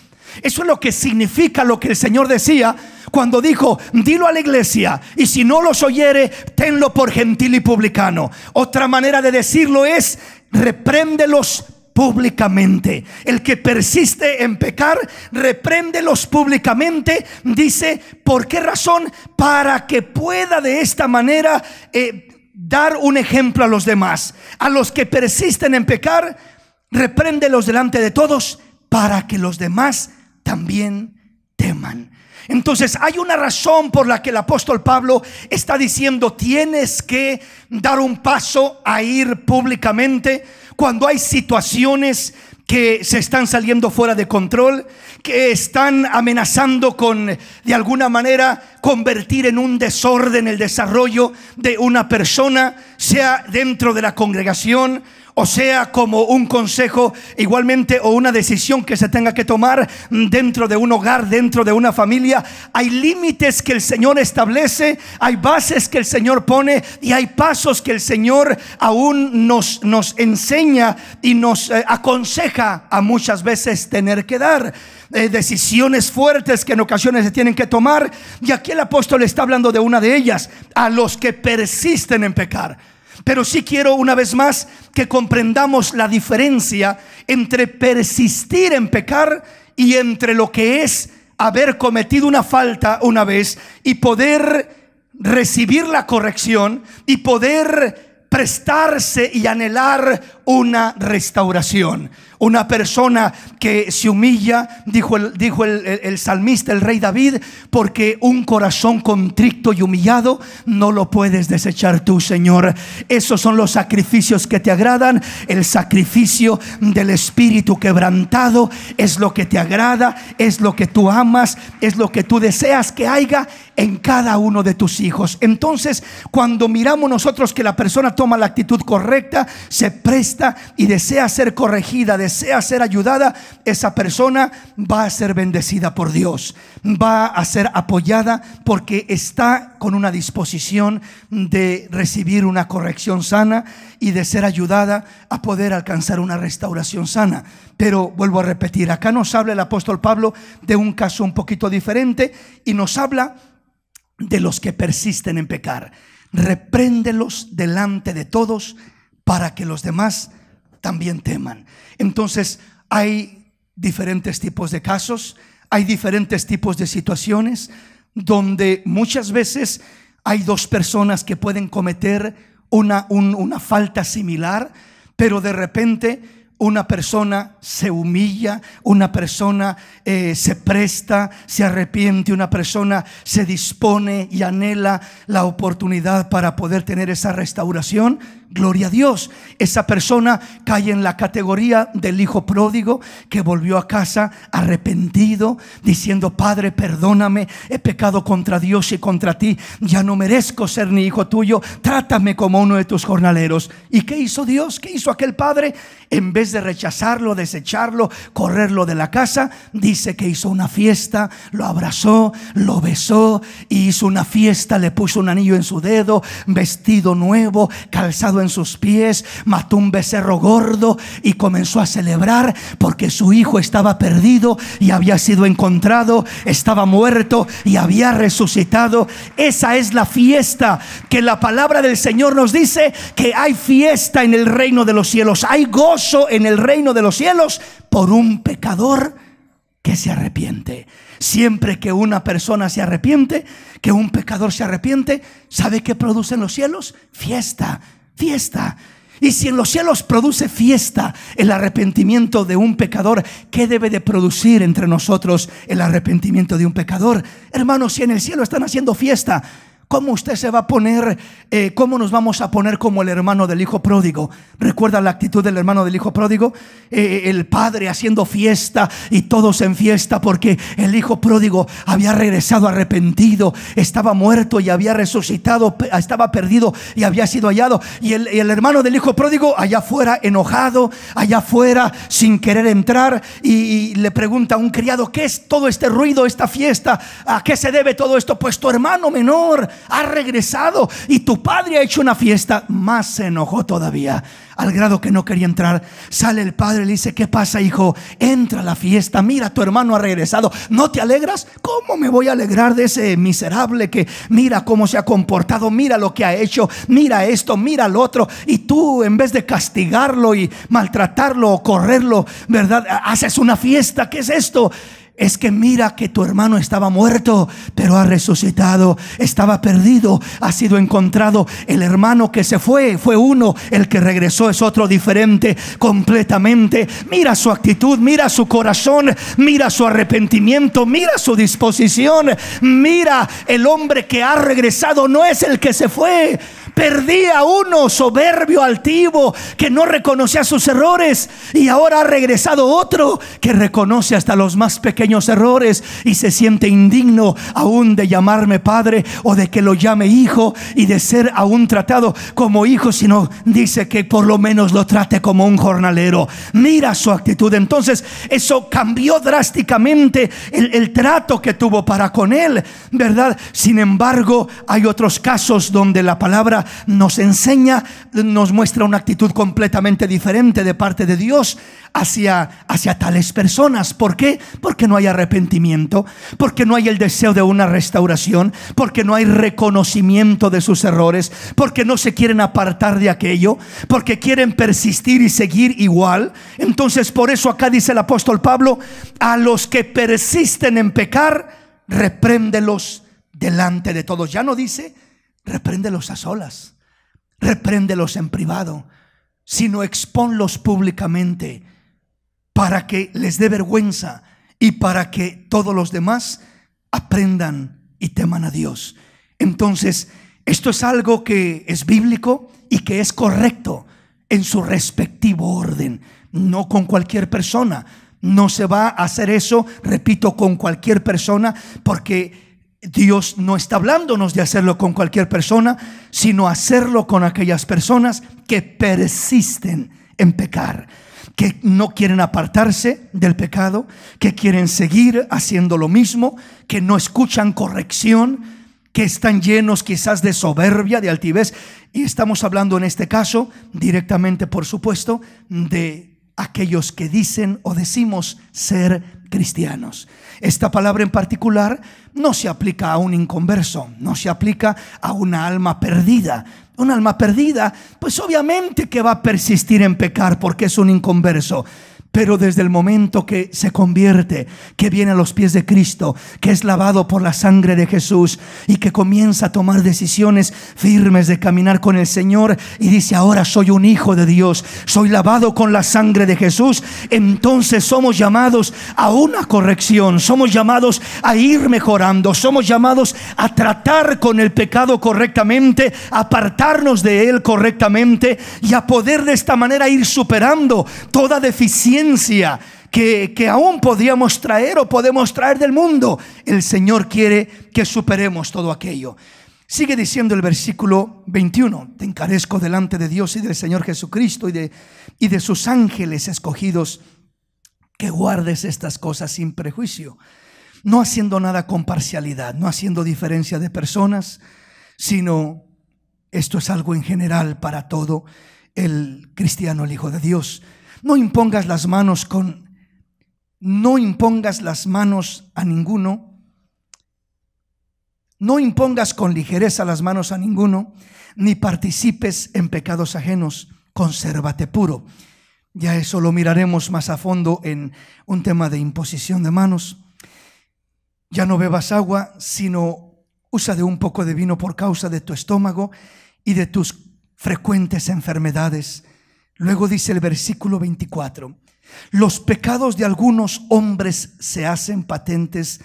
Eso es lo que significa lo que el Señor decía cuando dijo, dilo a la iglesia y si no los oyere, tenlo por gentil y publicano. Otra manera de decirlo es, repréndelos públicamente. El que persiste en pecar, repréndelos públicamente. Dice, ¿por qué razón? Para que pueda de esta manera eh, dar un ejemplo a los demás. A los que persisten en pecar, repréndelos delante de todos para que los demás también teman. Entonces hay una razón por la que el apóstol Pablo está diciendo, tienes que dar un paso a ir públicamente cuando hay situaciones que se están saliendo fuera de control, que están amenazando con, de alguna manera, convertir en un desorden el desarrollo de una persona, sea dentro de la congregación, o sea como un consejo igualmente o una decisión que se tenga que tomar dentro de un hogar, dentro de una familia. Hay límites que el Señor establece, hay bases que el Señor pone y hay pasos que el Señor aún nos, nos enseña y nos eh, aconseja a muchas veces tener que dar. Eh, decisiones fuertes que en ocasiones se tienen que tomar y aquí el apóstol está hablando de una de ellas, a los que persisten en pecar. Pero sí quiero una vez más que comprendamos la diferencia entre persistir en pecar y entre lo que es haber cometido una falta una vez y poder recibir la corrección y poder prestarse y anhelar una restauración. Una persona que se humilla, dijo, el, dijo el, salmista, el rey David, porque un corazón contrito y humillado no lo puedes desechar tú, Señor. Esos son los sacrificios que te agradan. El sacrificio del espíritu quebrantado es lo que te agrada, es lo que tú amas, es lo que tú deseas que haya en cada uno de tus hijos. Entonces, cuando miramos nosotros que la persona toma la actitud correcta, se presta y desea ser corregida, desea sea ser ayudada, esa persona va a ser bendecida por Dios, va a ser apoyada porque está con una disposición de recibir una corrección sana y de ser ayudada a poder alcanzar una restauración sana. Pero vuelvo a repetir, acá nos habla el apóstol Pablo de un caso un poquito diferente y nos habla de los que persisten en pecar. Repréndelos delante de todos para que los demás también teman. Entonces, hay diferentes tipos de casos, hay diferentes tipos de situaciones donde muchas veces hay dos personas que pueden cometer una, una falta similar, pero de repente una persona se humilla, una persona eh, se presta, se arrepiente, una persona se dispone y anhela la oportunidad para poder tener esa restauración, Gloria a Dios. Esa persona cae en la categoría del hijo pródigo que volvió a casa arrepentido, diciendo, Padre, perdóname, he pecado contra Dios y contra ti, ya no merezco ser ni hijo tuyo, trátame como uno de tus jornaleros. ¿Y qué hizo Dios? ¿Qué hizo aquel padre? En vez de rechazarlo, desecharlo, correrlo de la casa, dice que hizo una fiesta, lo abrazó, lo besó hizo una fiesta, le puso un anillo en su dedo, vestido nuevo, calzado en sus pies, mató un becerro gordo y comenzó a celebrar porque su hijo estaba perdido y había sido encontrado, estaba muerto y había resucitado. Esa es la fiesta que la palabra del Señor nos dice que hay fiesta en el reino de los cielos, hay gozo en el reino de los cielos por un pecador que se arrepiente. Siempre que una persona se arrepiente, que un pecador se arrepiente, ¿sabe qué producen los cielos? Fiesta, Fiesta. Y si en los cielos produce fiesta el arrepentimiento de un pecador, ¿qué debe de producir entre nosotros el arrepentimiento de un pecador? Hermanos, si en el cielo están haciendo fiesta, ¿Cómo usted se va a poner? Eh, ¿Cómo nos vamos a poner como el hermano del hijo pródigo? ¿Recuerda la actitud del hermano del hijo pródigo? Eh, eh, el padre haciendo fiesta y todos en fiesta porque el hijo pródigo había regresado arrepentido, estaba muerto y había resucitado, estaba perdido y había sido hallado. Y el, hermano del hijo pródigo allá afuera enojado, allá afuera sin querer entrar y, y le pregunta a un criado, ¿qué es todo este ruido, esta fiesta? ¿A qué se debe todo esto? Pues tu hermano menor ha regresado y tu padre ha hecho una fiesta. Más se enojó todavía, al grado que no quería entrar. Sale el padre y le dice, ¿qué pasa, hijo? Entra a la fiesta, mira, tu hermano ha regresado. ¿No te alegras? ¿Cómo me voy a alegrar de ese miserable que mira cómo se ha comportado, mira lo que ha hecho, mira esto, mira lo otro? Y tú, en vez de castigarlo y maltratarlo o correrlo, ¿verdad? Haces una fiesta, ¿qué es esto? es que mira que tu hermano estaba muerto, pero ha resucitado, estaba perdido, ha sido encontrado. El hermano que se fue fue uno, el que regresó es otro diferente completamente. Mira su actitud, mira su corazón, mira su arrepentimiento, mira su disposición, mira el hombre que ha regresado no es el que se fue. Perdí a uno soberbio, altivo, que no reconocía sus errores. Y ahora ha regresado otro que reconoce hasta los más pequeños errores y se siente indigno aún de llamarme padre o de que lo llame hijo y de ser aún tratado como hijo, sino dice que por lo menos lo trate como un jornalero. Mira su actitud. Entonces eso cambió drásticamente el, el trato que tuvo para con él, ¿verdad? Sin embargo, hay otros casos donde la palabra nos enseña, nos muestra una actitud completamente diferente de parte de Dios hacia, hacia tales personas. ¿Por qué? Porque no hay arrepentimiento, porque no hay el deseo de una restauración, porque no hay reconocimiento de sus errores, porque no se quieren apartar de aquello, porque quieren persistir y seguir igual. Entonces por eso acá dice el apóstol Pablo, a los que persisten en pecar, repréndelos delante de todos. Ya no dice repréndelos a solas, repréndelos en privado, sino exponlos públicamente para que les dé vergüenza y para que todos los demás aprendan y teman a Dios. Entonces, esto es algo que es bíblico y que es correcto en su respectivo orden, no con cualquier persona. No se va a hacer eso, repito, con cualquier persona, porque Dios no está hablándonos de hacerlo con cualquier persona, sino hacerlo con aquellas personas que persisten en pecar, que no quieren apartarse del pecado, que quieren seguir haciendo lo mismo, que no escuchan corrección, que están llenos quizás de soberbia, de altivez. Y estamos hablando en este caso directamente, por supuesto, de aquellos que dicen o decimos ser cristianos. Esta palabra en particular no se aplica a un inconverso, no se aplica a una alma perdida. Un alma perdida, pues obviamente que va a persistir en pecar porque es un inconverso. Pero desde el momento que se convierte, que viene a los pies de Cristo, que es lavado por la sangre de Jesús y que comienza a tomar decisiones firmes de caminar con el Señor y dice, ahora soy un hijo de Dios, soy lavado con la sangre de Jesús, entonces somos llamados a una corrección, somos llamados a ir mejorando, somos llamados a tratar con el pecado correctamente, apartarnos de él correctamente y a poder de esta manera ir superando toda deficiencia que, aún podríamos traer o podemos traer del mundo. El Señor quiere que superemos todo aquello. Sigue diciendo el versículo 21, te encarezco delante de Dios y del Señor Jesucristo y de, y de sus ángeles escogidos, que guardes estas cosas sin prejuicio, no haciendo nada con parcialidad, no haciendo diferencia de personas, sino esto es algo en general para todo el cristiano, el Hijo de Dios no impongas las manos con no impongas las manos a ninguno. No impongas con ligereza las manos a ninguno, ni participes en pecados ajenos. Consérvate puro. Ya eso lo miraremos más a fondo en un tema de imposición de manos. Ya no bebas agua, sino usa de un poco de vino por causa de tu estómago y de tus frecuentes enfermedades. Luego dice el versículo 24, los pecados de algunos hombres se hacen patentes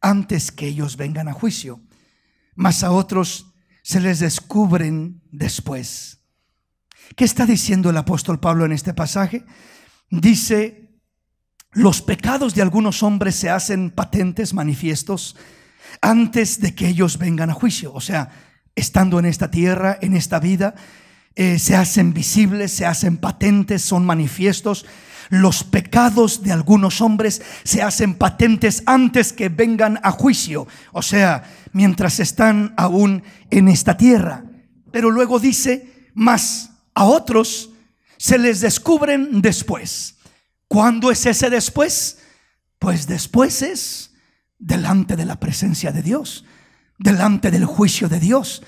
antes que ellos vengan a juicio, mas a otros se les descubren después. ¿Qué está diciendo el apóstol Pablo en este pasaje? Dice, los pecados de algunos hombres se hacen patentes, manifiestos, antes de que ellos vengan a juicio. O sea, estando en esta tierra, en esta vida, eh, se hacen visibles, se hacen patentes, son manifiestos. Los pecados de algunos hombres se hacen patentes antes que vengan a juicio, o sea, mientras están aún en esta tierra. Pero luego dice, más a otros se les descubren después. ¿Cuándo es ese después? Pues después es delante de la presencia de Dios, delante del juicio de Dios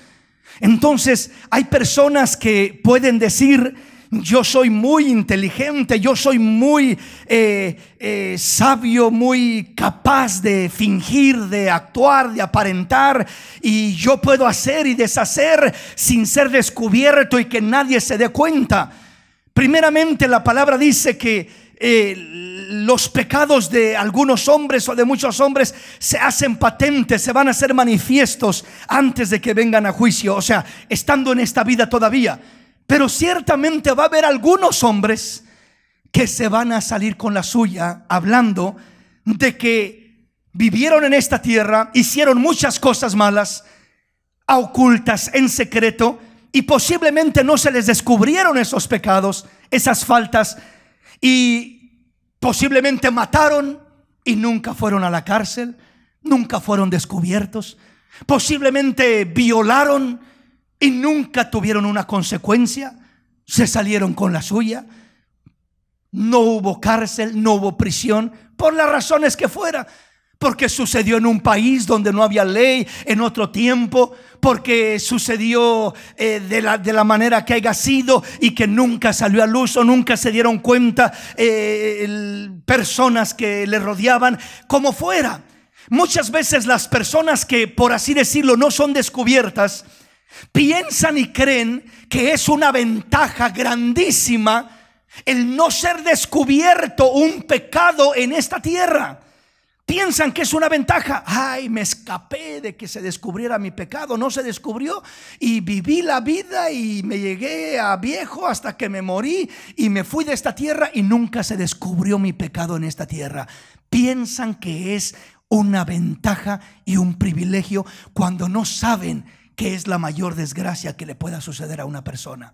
entonces hay personas que pueden decir, yo soy muy inteligente, yo soy muy eh, eh, sabio, muy capaz de fingir, de actuar, de aparentar, y yo puedo hacer y deshacer sin ser descubierto y que nadie se dé cuenta. Primeramente la palabra dice que eh, los pecados de algunos hombres o de muchos hombres se hacen patentes, se van a hacer manifiestos antes de que vengan a juicio, o sea, estando en esta vida todavía. Pero ciertamente va a haber algunos hombres que se van a salir con la suya hablando de que vivieron en esta tierra, hicieron muchas cosas malas, ocultas, en secreto, y posiblemente no se les descubrieron esos pecados, esas faltas, y Posiblemente mataron y nunca fueron a la cárcel, nunca fueron descubiertos. Posiblemente violaron y nunca tuvieron una consecuencia, se salieron con la suya. No hubo cárcel, no hubo prisión, por las razones que fuera porque sucedió en un país donde no había ley en otro tiempo, porque sucedió eh, de, la, manera que haya sido y que nunca salió a luz o nunca se dieron cuenta eh, personas que le rodeaban, como fuera. Muchas veces las personas que, por así decirlo, no son descubiertas, piensan y creen que es una ventaja grandísima el no ser descubierto un pecado en esta tierra. Piensan que es una ventaja. Ay, me escapé de que se descubriera mi pecado. No se descubrió y viví la vida y me llegué a viejo hasta que me morí y me fui de esta tierra y nunca se descubrió mi pecado en esta tierra. Piensan que es una ventaja y un privilegio cuando no saben que es la mayor desgracia que le pueda suceder a una persona.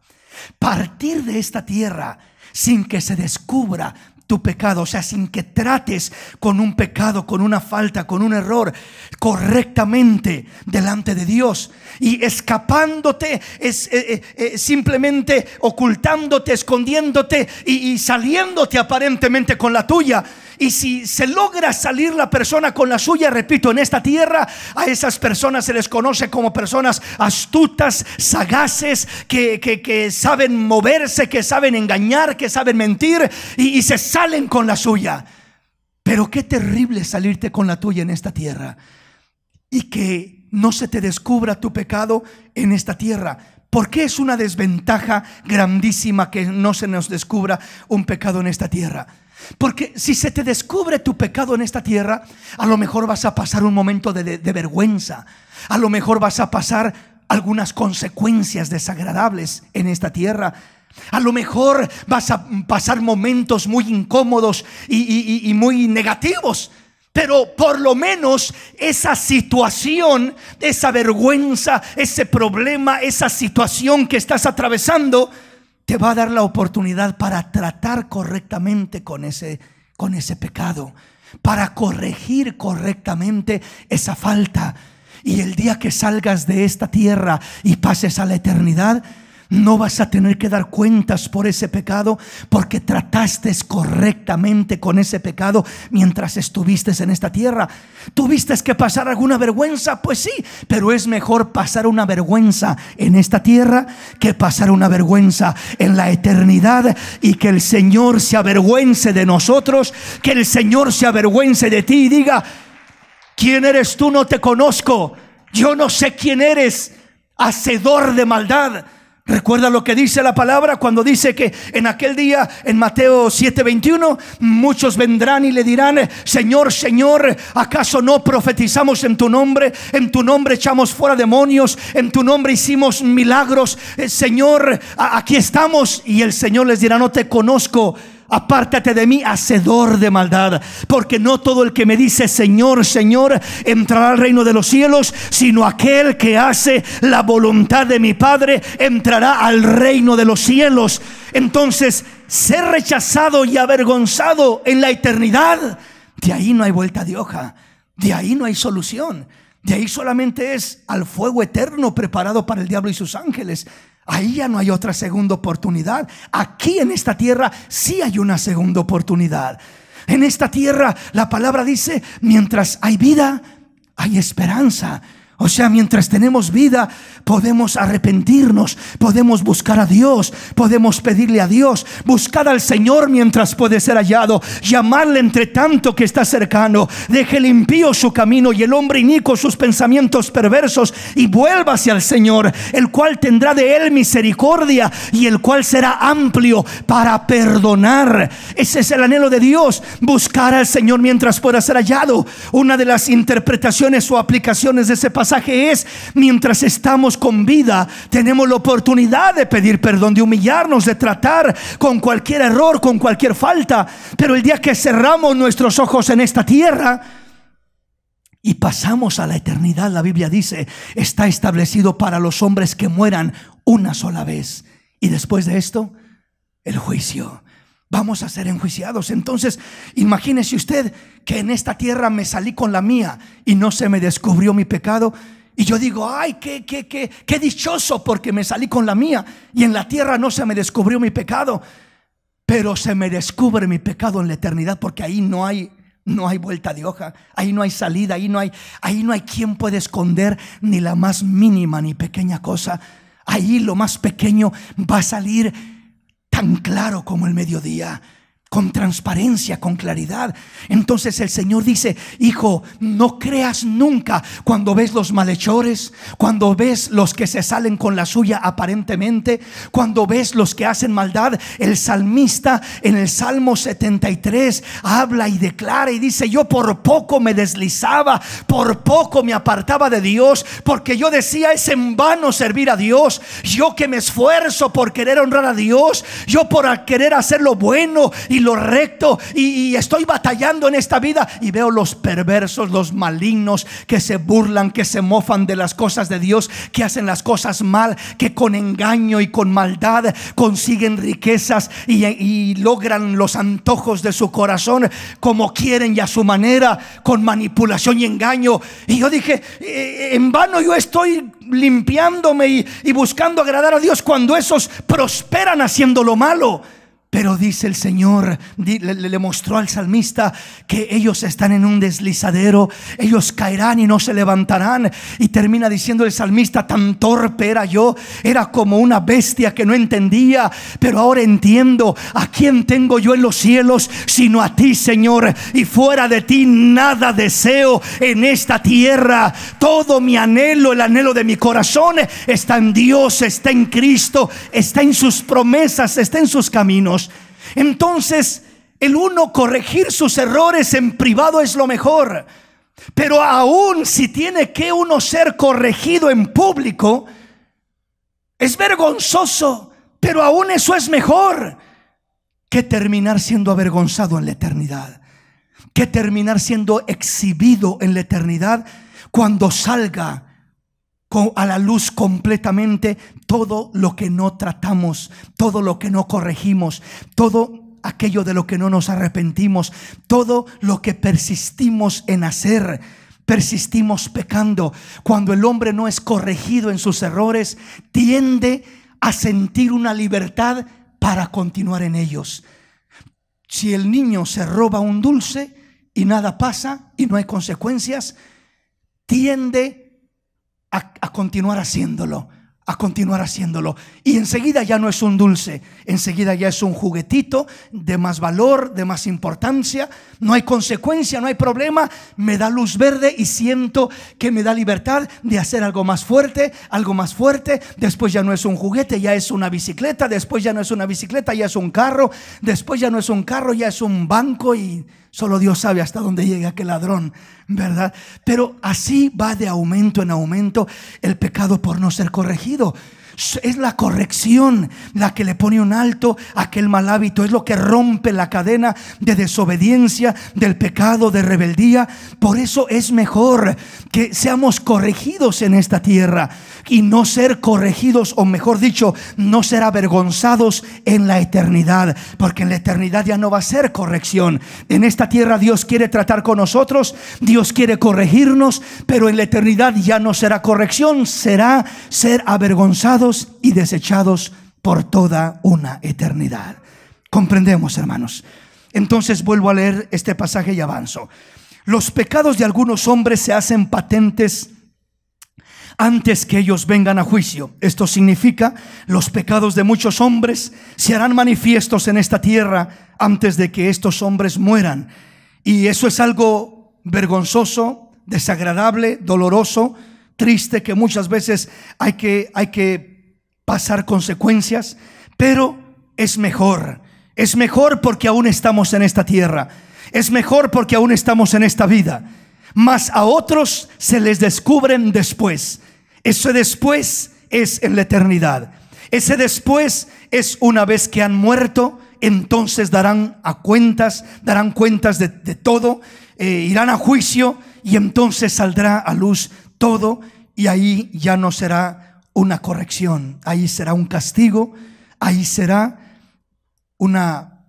Partir de esta tierra sin que se descubra tu pecado, o sea, sin que trates con un pecado, con una falta, con un error, correctamente delante de Dios y escapándote, es, eh, eh, eh, simplemente ocultándote, escondiéndote y saliéndote aparentemente con la tuya. Y si se logra salir la persona con la suya, repito, en esta tierra a esas personas se les conoce como personas astutas, sagaces, que, que, saben moverse, que saben engañar, que saben mentir y, se salen con la suya. Pero qué terrible salirte con la tuya en esta tierra y que no se te descubra tu pecado en esta tierra. Porque es una desventaja grandísima que no se nos descubra un pecado en esta tierra? Porque si se te descubre tu pecado en esta tierra, a lo mejor vas a pasar un momento de, vergüenza, a lo mejor vas a pasar algunas consecuencias desagradables en esta tierra. A lo mejor vas a pasar momentos muy incómodos y muy negativos. Pero por lo menos esa situación, esa vergüenza, ese problema, esa situación que estás atravesando, te va a dar la oportunidad para tratar correctamente con ese, con ese pecado, para corregir correctamente esa falta. Y el día que salgas de esta tierra y pases a la eternidad, no vas a tener que dar cuentas por ese pecado porque trataste correctamente con ese pecado mientras estuviste en esta tierra. ¿Tuviste que pasar alguna vergüenza? Pues sí, pero es mejor pasar una vergüenza en esta tierra que pasar una vergüenza en la eternidad y que el Señor se avergüence de nosotros, que el Señor se avergüence de ti y diga, ¿quién eres tú? No te conozco. Yo no sé quién eres, hacedor de maldad. Recuerda lo que dice la palabra cuando dice que en aquel día, en Mateo 7:21, muchos vendrán y le dirán, Señor, Señor, ¿acaso no profetizamos en tu nombre? En tu nombre echamos fuera demonios, en tu nombre hicimos milagros. Eh, Señor, aquí estamos. Y el Señor les dirá, no te conozco Apártate de mí, hacedor de maldad, porque no todo el que me dice Señor, Señor, entrará al reino de los cielos, sino aquel que hace la voluntad de mi Padre, entrará al reino de los cielos. Entonces, ser rechazado y avergonzado en la eternidad, de ahí no hay vuelta de hoja, de ahí no hay solución. De ahí solamente es al fuego eterno preparado para el diablo y sus ángeles. Ahí ya no hay otra segunda oportunidad. Aquí en esta tierra sí hay una segunda oportunidad. En esta tierra la palabra dice, mientras hay vida, hay esperanza. O sea, mientras tenemos vida, podemos arrepentirnos, podemos buscar a Dios, podemos pedirle a Dios, buscar al Señor mientras puede ser hallado, llamarle entre tanto que está cercano, deje limpio su camino y el hombre inico sus pensamientos perversos y vuélvase al Señor, el cual tendrá de él misericordia y el cual será amplio para perdonar. Ese es el anhelo de Dios, buscar al Señor mientras pueda ser hallado. Una de las interpretaciones o aplicaciones de ese pasaje pasaje es, mientras estamos con vida, tenemos la oportunidad de pedir perdón, de humillarnos, de tratar con cualquier error, con cualquier falta. Pero el día que cerramos nuestros ojos en esta tierra, y pasamos a la eternidad, la Biblia dice, está establecido para los hombres que mueran una sola vez. Y después de esto, el juicio vamos a ser enjuiciados. Entonces, imagínese usted que en esta tierra me salí con la mía y no se me descubrió mi pecado. Y yo digo, ay, qué, qué, qué, qué dichoso porque me salí con la mía y en la tierra no se me descubrió mi pecado. Pero se me descubre mi pecado en la eternidad porque ahí no hay no hay vuelta de hoja, ahí no hay salida, ahí no hay, ahí no hay quien puede esconder ni la más mínima ni pequeña cosa. Ahí lo más pequeño va a salir tan claro como el mediodía con transparencia, con claridad. Entonces el Señor dice, hijo, no creas nunca cuando ves los malhechores, cuando ves los que se salen con la suya aparentemente, cuando ves los que hacen maldad. El salmista en el Salmo 73 habla y declara y dice, yo por poco me deslizaba, por poco me apartaba de Dios, porque yo decía, es en vano servir a Dios. Yo que me esfuerzo por querer honrar a Dios, yo por querer hacer lo bueno y lo recto y, estoy batallando en esta vida y veo los perversos, los malignos que se burlan, que se mofan de las cosas de Dios, que hacen las cosas mal, que con engaño y con maldad consiguen riquezas y, logran los antojos de su corazón como quieren y a su manera, con manipulación y engaño. Y yo dije, eh, eh, en vano yo estoy limpiándome y, y buscando agradar a Dios cuando esos prosperan haciendo lo malo. Pero dice el Señor, le, mostró al salmista que ellos están en un deslizadero, ellos caerán y no se levantarán. Y termina diciendo el salmista, tan torpe era yo, era como una bestia que no entendía, pero ahora entiendo a quién tengo yo en los cielos, sino a ti, Señor. Y fuera de ti nada deseo en esta tierra. Todo mi anhelo, el anhelo de mi corazón, está en Dios, está en Cristo, está en sus promesas, está en sus caminos. Entonces, el uno corregir sus errores en privado es lo mejor. Pero aún si tiene que uno ser corregido en público, es vergonzoso, pero aún eso es mejor que terminar siendo avergonzado en la eternidad, que terminar siendo exhibido en la eternidad cuando salga a la luz completamente todo lo que no tratamos, todo lo que no corregimos, todo aquello de lo que no nos arrepentimos, todo lo que persistimos en hacer. Persistimos pecando. Cuando el hombre no es corregido en sus errores, tiende a sentir una libertad para continuar en ellos. Si el niño se roba un dulce y nada pasa y no hay consecuencias, tiende a, continuar haciéndolo, a continuar haciéndolo. Y enseguida ya no es un dulce, enseguida ya es un juguetito de más valor, de más importancia. No hay consecuencia, no hay problema. Me da luz verde y siento que me da libertad de hacer algo más fuerte, algo más fuerte. Después ya no es un juguete, ya es una bicicleta. Después ya no es una bicicleta, ya es un carro. Después ya no es un carro, ya es un banco y Solo Dios sabe hasta dónde llega aquel ladrón, ¿verdad? Pero así va de aumento en aumento el pecado por no ser corregido. Es la corrección la que le pone un alto a aquel mal hábito. Es lo que rompe la cadena de desobediencia, del pecado, de rebeldía. Por eso es mejor que seamos corregidos en esta tierra y no ser corregidos, o mejor dicho, no ser avergonzados en la eternidad, porque en la eternidad ya no va a ser corrección. En esta tierra Dios quiere tratar con nosotros, Dios quiere corregirnos, pero en la eternidad ya no será corrección, será ser avergonzados y desechados por toda una eternidad. Comprendemos, hermanos. Entonces vuelvo a leer este pasaje y avanzo. Los pecados de algunos hombres se hacen patentes antes que ellos vengan a juicio. Esto significa los pecados de muchos hombres se harán manifiestos en esta tierra antes de que estos hombres mueran. Y eso es algo vergonzoso, desagradable, doloroso, triste, que muchas veces hay que, hay que pasar consecuencias, pero es mejor. Es mejor porque aún estamos en esta tierra. Es mejor porque aún estamos en esta vida. Mas a otros se les descubren después. Ese después es en la eternidad. Ese después es una vez que han muerto, entonces darán a cuentas, darán cuentas de, todo, eh, irán a juicio y entonces saldrá a luz todo y ahí ya no será una corrección, ahí será un castigo, ahí será una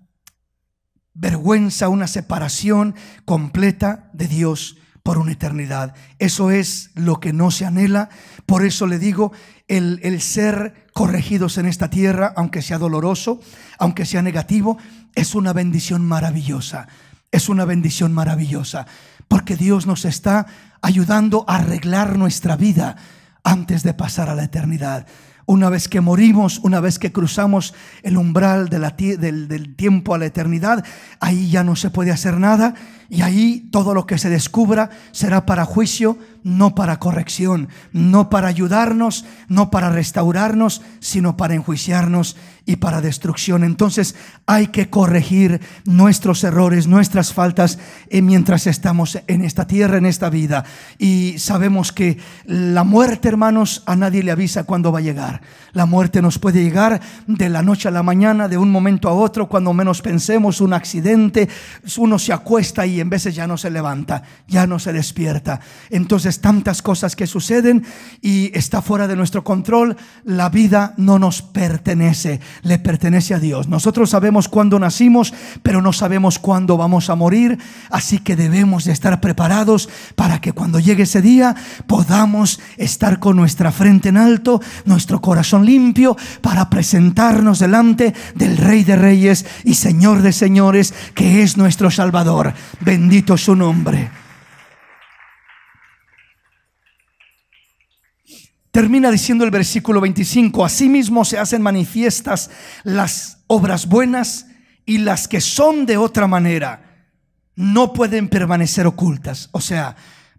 vergüenza, una separación completa de Dios por una eternidad. Eso es lo que no se anhela, por eso le digo, el, ser corregidos en esta tierra, aunque sea doloroso, aunque sea negativo, es una bendición maravillosa. Es una bendición maravillosa. Porque Dios nos está ayudando a arreglar nuestra vida antes de pasar a la eternidad. Una vez que morimos, una vez que cruzamos el umbral de la, del, del tiempo a la eternidad, ahí ya no se puede hacer nada y ahí todo lo que se descubra será para juicio, no para corrección, no para ayudarnos, no para restaurarnos, sino para enjuiciarnos y para destrucción. Entonces hay que corregir nuestros errores, nuestras faltas eh, mientras estamos en esta tierra, en esta vida. Y sabemos que la muerte, hermanos, a nadie le avisa cuándo va a llegar. La muerte nos puede llegar de la noche a la mañana, de un momento a otro, cuando menos pensemos, un accidente, uno se acuesta y en veces ya no se levanta, ya no se despierta. Entonces tantas cosas que suceden y está fuera de nuestro control, la vida no nos pertenece, le pertenece a Dios. Nosotros sabemos cuándo nacimos, pero no sabemos cuándo vamos a morir, así que debemos de estar preparados para que cuando llegue ese día podamos estar con nuestra frente en alto, nuestro corazón limpio, para presentarnos delante del Rey de Reyes y Señor de Señores, que es nuestro Salvador. Bendito su nombre. Termina diciendo el versículo 25, asimismo se hacen manifiestas las obras buenas y las que son de otra manera, no pueden permanecer ocultas. O sea,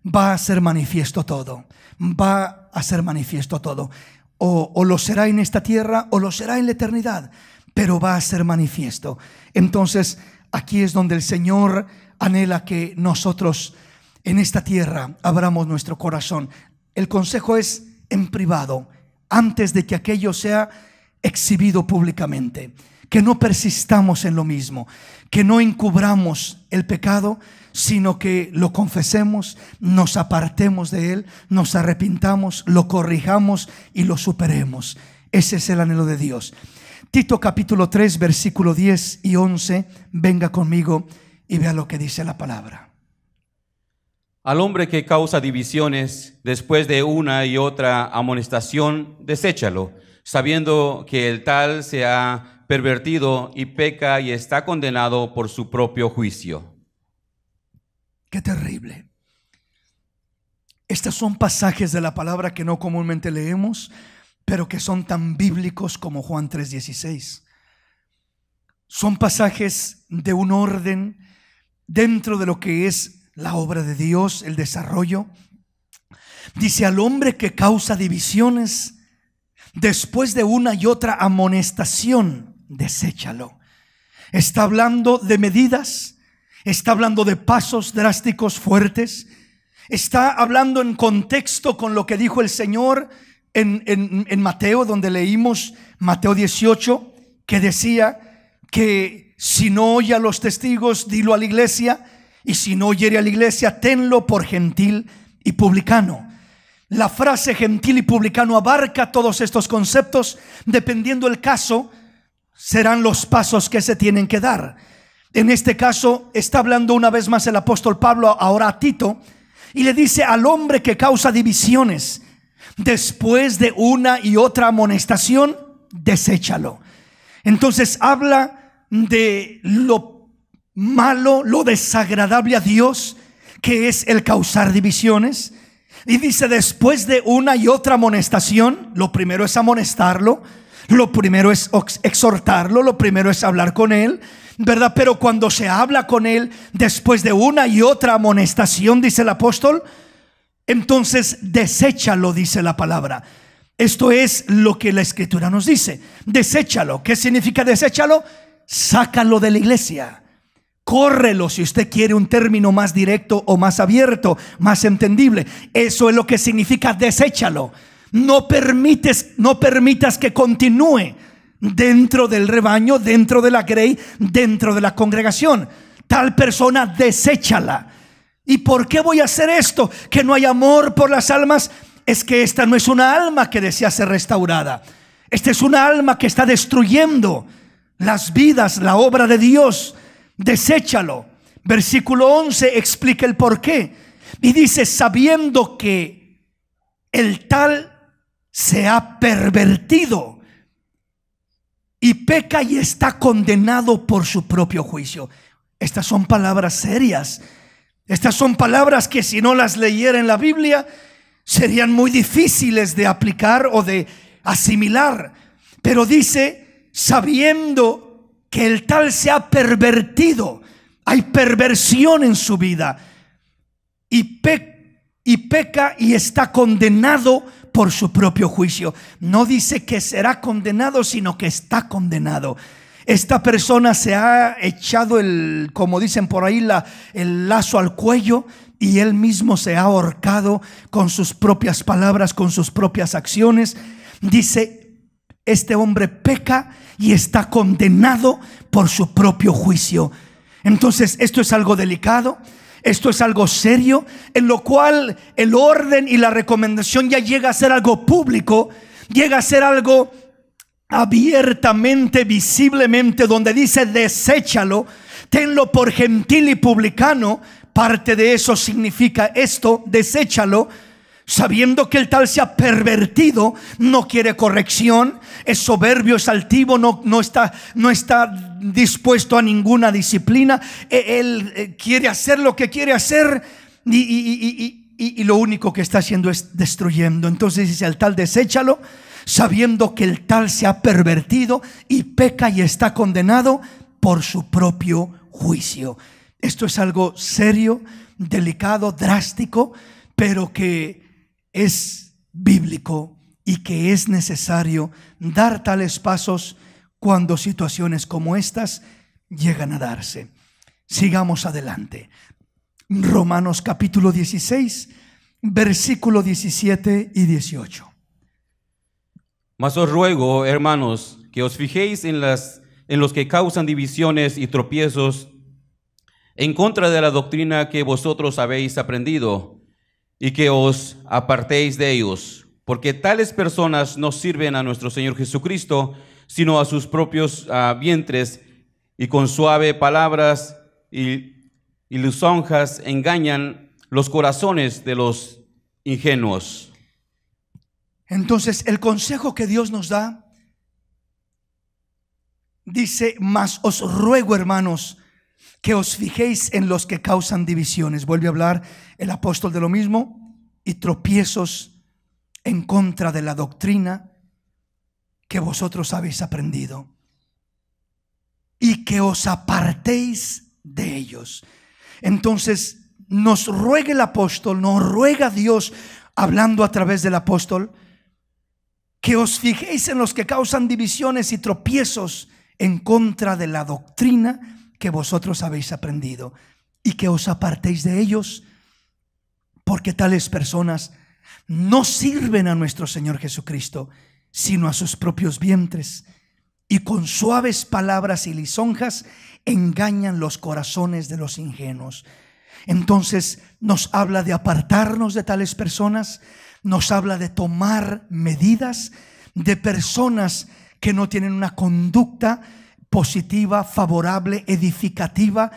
va a ser manifiesto todo, va a ser manifiesto todo. O, o lo será en esta tierra o lo será en la eternidad, pero va a ser manifiesto. Entonces, aquí es donde el Señor anhela que nosotros en esta tierra abramos nuestro corazón. El consejo es en privado, antes de que aquello sea exhibido públicamente. Que no persistamos en lo mismo, que no encubramos el pecado, sino que lo confesemos, nos apartemos de él, nos arrepintamos, lo corrijamos y lo superemos. Ese es el anhelo de Dios. Tito capítulo 3, versículo 10 y 11, venga conmigo y vea lo que dice la palabra. Al hombre que causa divisiones después de una y otra amonestación, deséchalo, sabiendo que el tal se ha pervertido y peca y está condenado por su propio juicio. Qué terrible. Estos son pasajes de la palabra que no comúnmente leemos, pero que son tan bíblicos como Juan 3:16. Son pasajes de un orden dentro de lo que es la obra de Dios, el desarrollo. Dice al hombre que causa divisiones, después de una y otra amonestación, deséchalo. Está hablando de medidas, está hablando de pasos drásticos fuertes, está hablando en contexto con lo que dijo el Señor en, en, Mateo, donde leímos Mateo 18, que decía que si no oye a los testigos, dilo a la iglesia. Y si no oyere a la iglesia, tenlo por gentil y publicano. La frase gentil y publicano abarca todos estos conceptos. Dependiendo el caso, serán los pasos que se tienen que dar. En este caso, está hablando una vez más el apóstol Pablo ahora a Tito y le dice al hombre que causa divisiones, después de una y otra amonestación, deséchalo. Entonces habla de lo malo, lo desagradable a Dios, que es el causar divisiones. Y dice, después de una y otra amonestación, lo primero es amonestarlo, lo primero es exhortarlo, lo primero es hablar con él, ¿verdad? Pero cuando se habla con él, después de una y otra amonestación, dice el apóstol, entonces deséchalo, dice la palabra. Esto es lo que la escritura nos dice. Deséchalo. ¿Qué significa deséchalo? sácalo de la iglesia. Córrelo si usted quiere un término más directo o más abierto, más entendible. Eso es lo que significa deséchalo. No permites, no permitas que continúe dentro del rebaño, dentro de la grey, dentro de la congregación. Tal persona deséchala. ¿Y por qué voy a hacer esto? Que no hay amor por las almas. Es que esta no es una alma que desea ser restaurada. Esta es una alma que está destruyendo las vidas, la obra de Dios. Deséchalo. Versículo 11 explica el por qué. Y dice, sabiendo que el tal se ha pervertido y peca y está condenado por su propio juicio. Estas son palabras serias. Estas son palabras que si no las leyera en la Biblia serían muy difíciles de aplicar o de asimilar. Pero dice sabiendo que el tal se ha pervertido. Hay perversión en su vida. Y, peca y está condenado por su propio juicio. No dice que será condenado, sino que está condenado. Esta persona se ha echado el, como dicen por ahí, la, el lazo al cuello y él mismo se ha ahorcado con sus propias palabras, con sus propias acciones. Dice, este hombre peca y está condenado por su propio juicio. Entonces, esto es algo delicado, esto es algo serio, en lo cual el orden y la recomendación ya llega a ser algo público, llega a ser algo abiertamente, visiblemente, donde dice deséchalo, tenlo por gentil y publicano. Parte de eso significa esto, deséchalo sabiendo que el tal se ha pervertido, no quiere corrección, es soberbio, es altivo, no, no, está, no está dispuesto a ninguna disciplina, e, él, eh, quiere hacer lo que quiere hacer y, y, y, y lo único que está haciendo es destruyendo. Entonces dice al tal, deséchalo, sabiendo que el tal se ha pervertido y peca y está condenado por su propio juicio. Esto es algo serio, delicado, drástico, pero que es bíblico y que es necesario dar tales pasos cuando situaciones como estas llegan a darse. Sigamos adelante. Romanos capítulo 16, versículo 17 y 18. Mas os ruego, hermanos, que os fijéis en, las, en los que causan divisiones y tropiezos en contra de la doctrina que vosotros habéis aprendido y que os apartéis de ellos, porque tales personas no sirven a nuestro Señor Jesucristo, sino a sus propios ah, vientres, y con suave palabras y, y lisonjas engañan los corazones de los ingenuos. Entonces, el consejo que Dios nos da dice, mas os ruego, hermanos, que os fijéis en los que causan divisiones. Vuelve a hablar el apóstol de lo mismo y tropiezos en contra de la doctrina que vosotros habéis aprendido y que os apartéis de ellos. Entonces nos ruega el apóstol, nos ruega Dios hablando a través del apóstol, que os fijéis en los que causan divisiones y tropiezos en contra de la doctrina que vosotros habéis aprendido y que os apartéis de ellos, porque tales personas no sirven a nuestro Señor Jesucristo, sino a sus propios vientres, y con suaves palabras y lisonjas engañan los corazones de los ingenuos. Entonces nos habla de apartarnos de tales personas, nos habla de tomar medidas de personas que no tienen una conducta positiva, favorable, edificativa,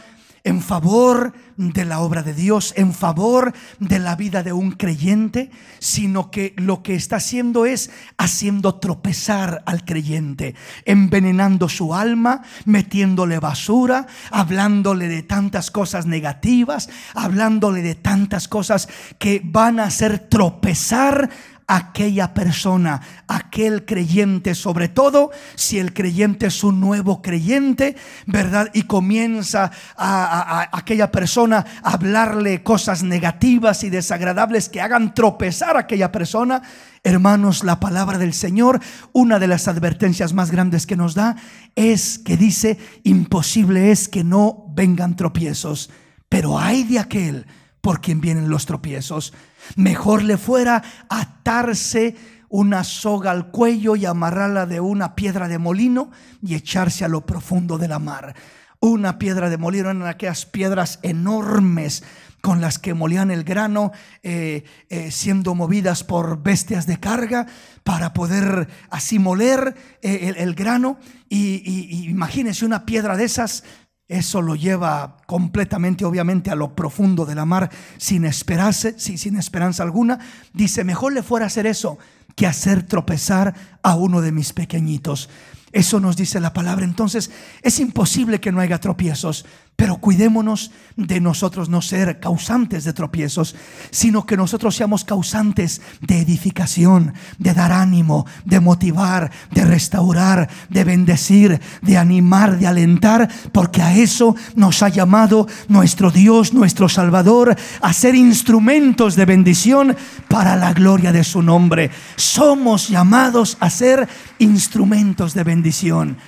en favor de la obra de Dios, en favor de la vida de un creyente, sino que lo que está haciendo es haciendo tropezar al creyente, envenenando su alma, metiéndole basura, hablándole de tantas cosas negativas, hablándole de tantas cosas que van a hacer tropezar aquella persona, aquel creyente, sobre todo si el creyente es un nuevo creyente, ¿verdad? Y comienza a, aquella persona a hablarle cosas negativas y desagradables que hagan tropezar a aquella persona. Hermanos, la palabra del Señor, una de las advertencias más grandes que nos da es que dice, imposible es que no vengan tropiezos, pero hay de aquel por quien vienen los tropiezos. Mejor le fuera atarse una soga al cuello y amarrarla de una piedra de molino y echarse a lo profundo de la mar. Una piedra de molino eran aquellas piedras enormes con las que molían el grano, eh, eh, siendo movidas por bestias de carga para poder así moler eh, el, grano. Y, imagínense una piedra de esas eso lo lleva completamente, obviamente, a lo profundo de la mar, sin esperarse, sin esperanza alguna. Dice, mejor le fuera hacer eso que hacer tropezar a uno de mis pequeñitos. Eso nos dice la palabra. Entonces, es imposible que no haya tropiezos. Pero cuidémonos de nosotros no ser causantes de tropiezos, sino que nosotros seamos causantes de edificación, de dar ánimo, de motivar, de restaurar, de bendecir, de animar, de alentar, porque a eso nos ha llamado nuestro Dios, nuestro Salvador, a ser instrumentos de bendición para la gloria de su nombre. Somos llamados a ser instrumentos de bendición,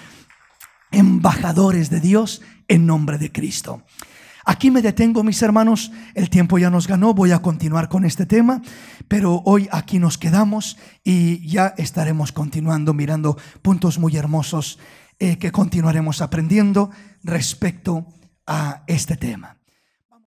embajadores de Dios en nombre de Cristo. Aquí me detengo, mis hermanos. El tiempo ya nos ganó. Voy a continuar con este tema, pero hoy aquí nos quedamos y ya estaremos continuando mirando puntos muy hermosos eh, que continuaremos aprendiendo respecto a este tema.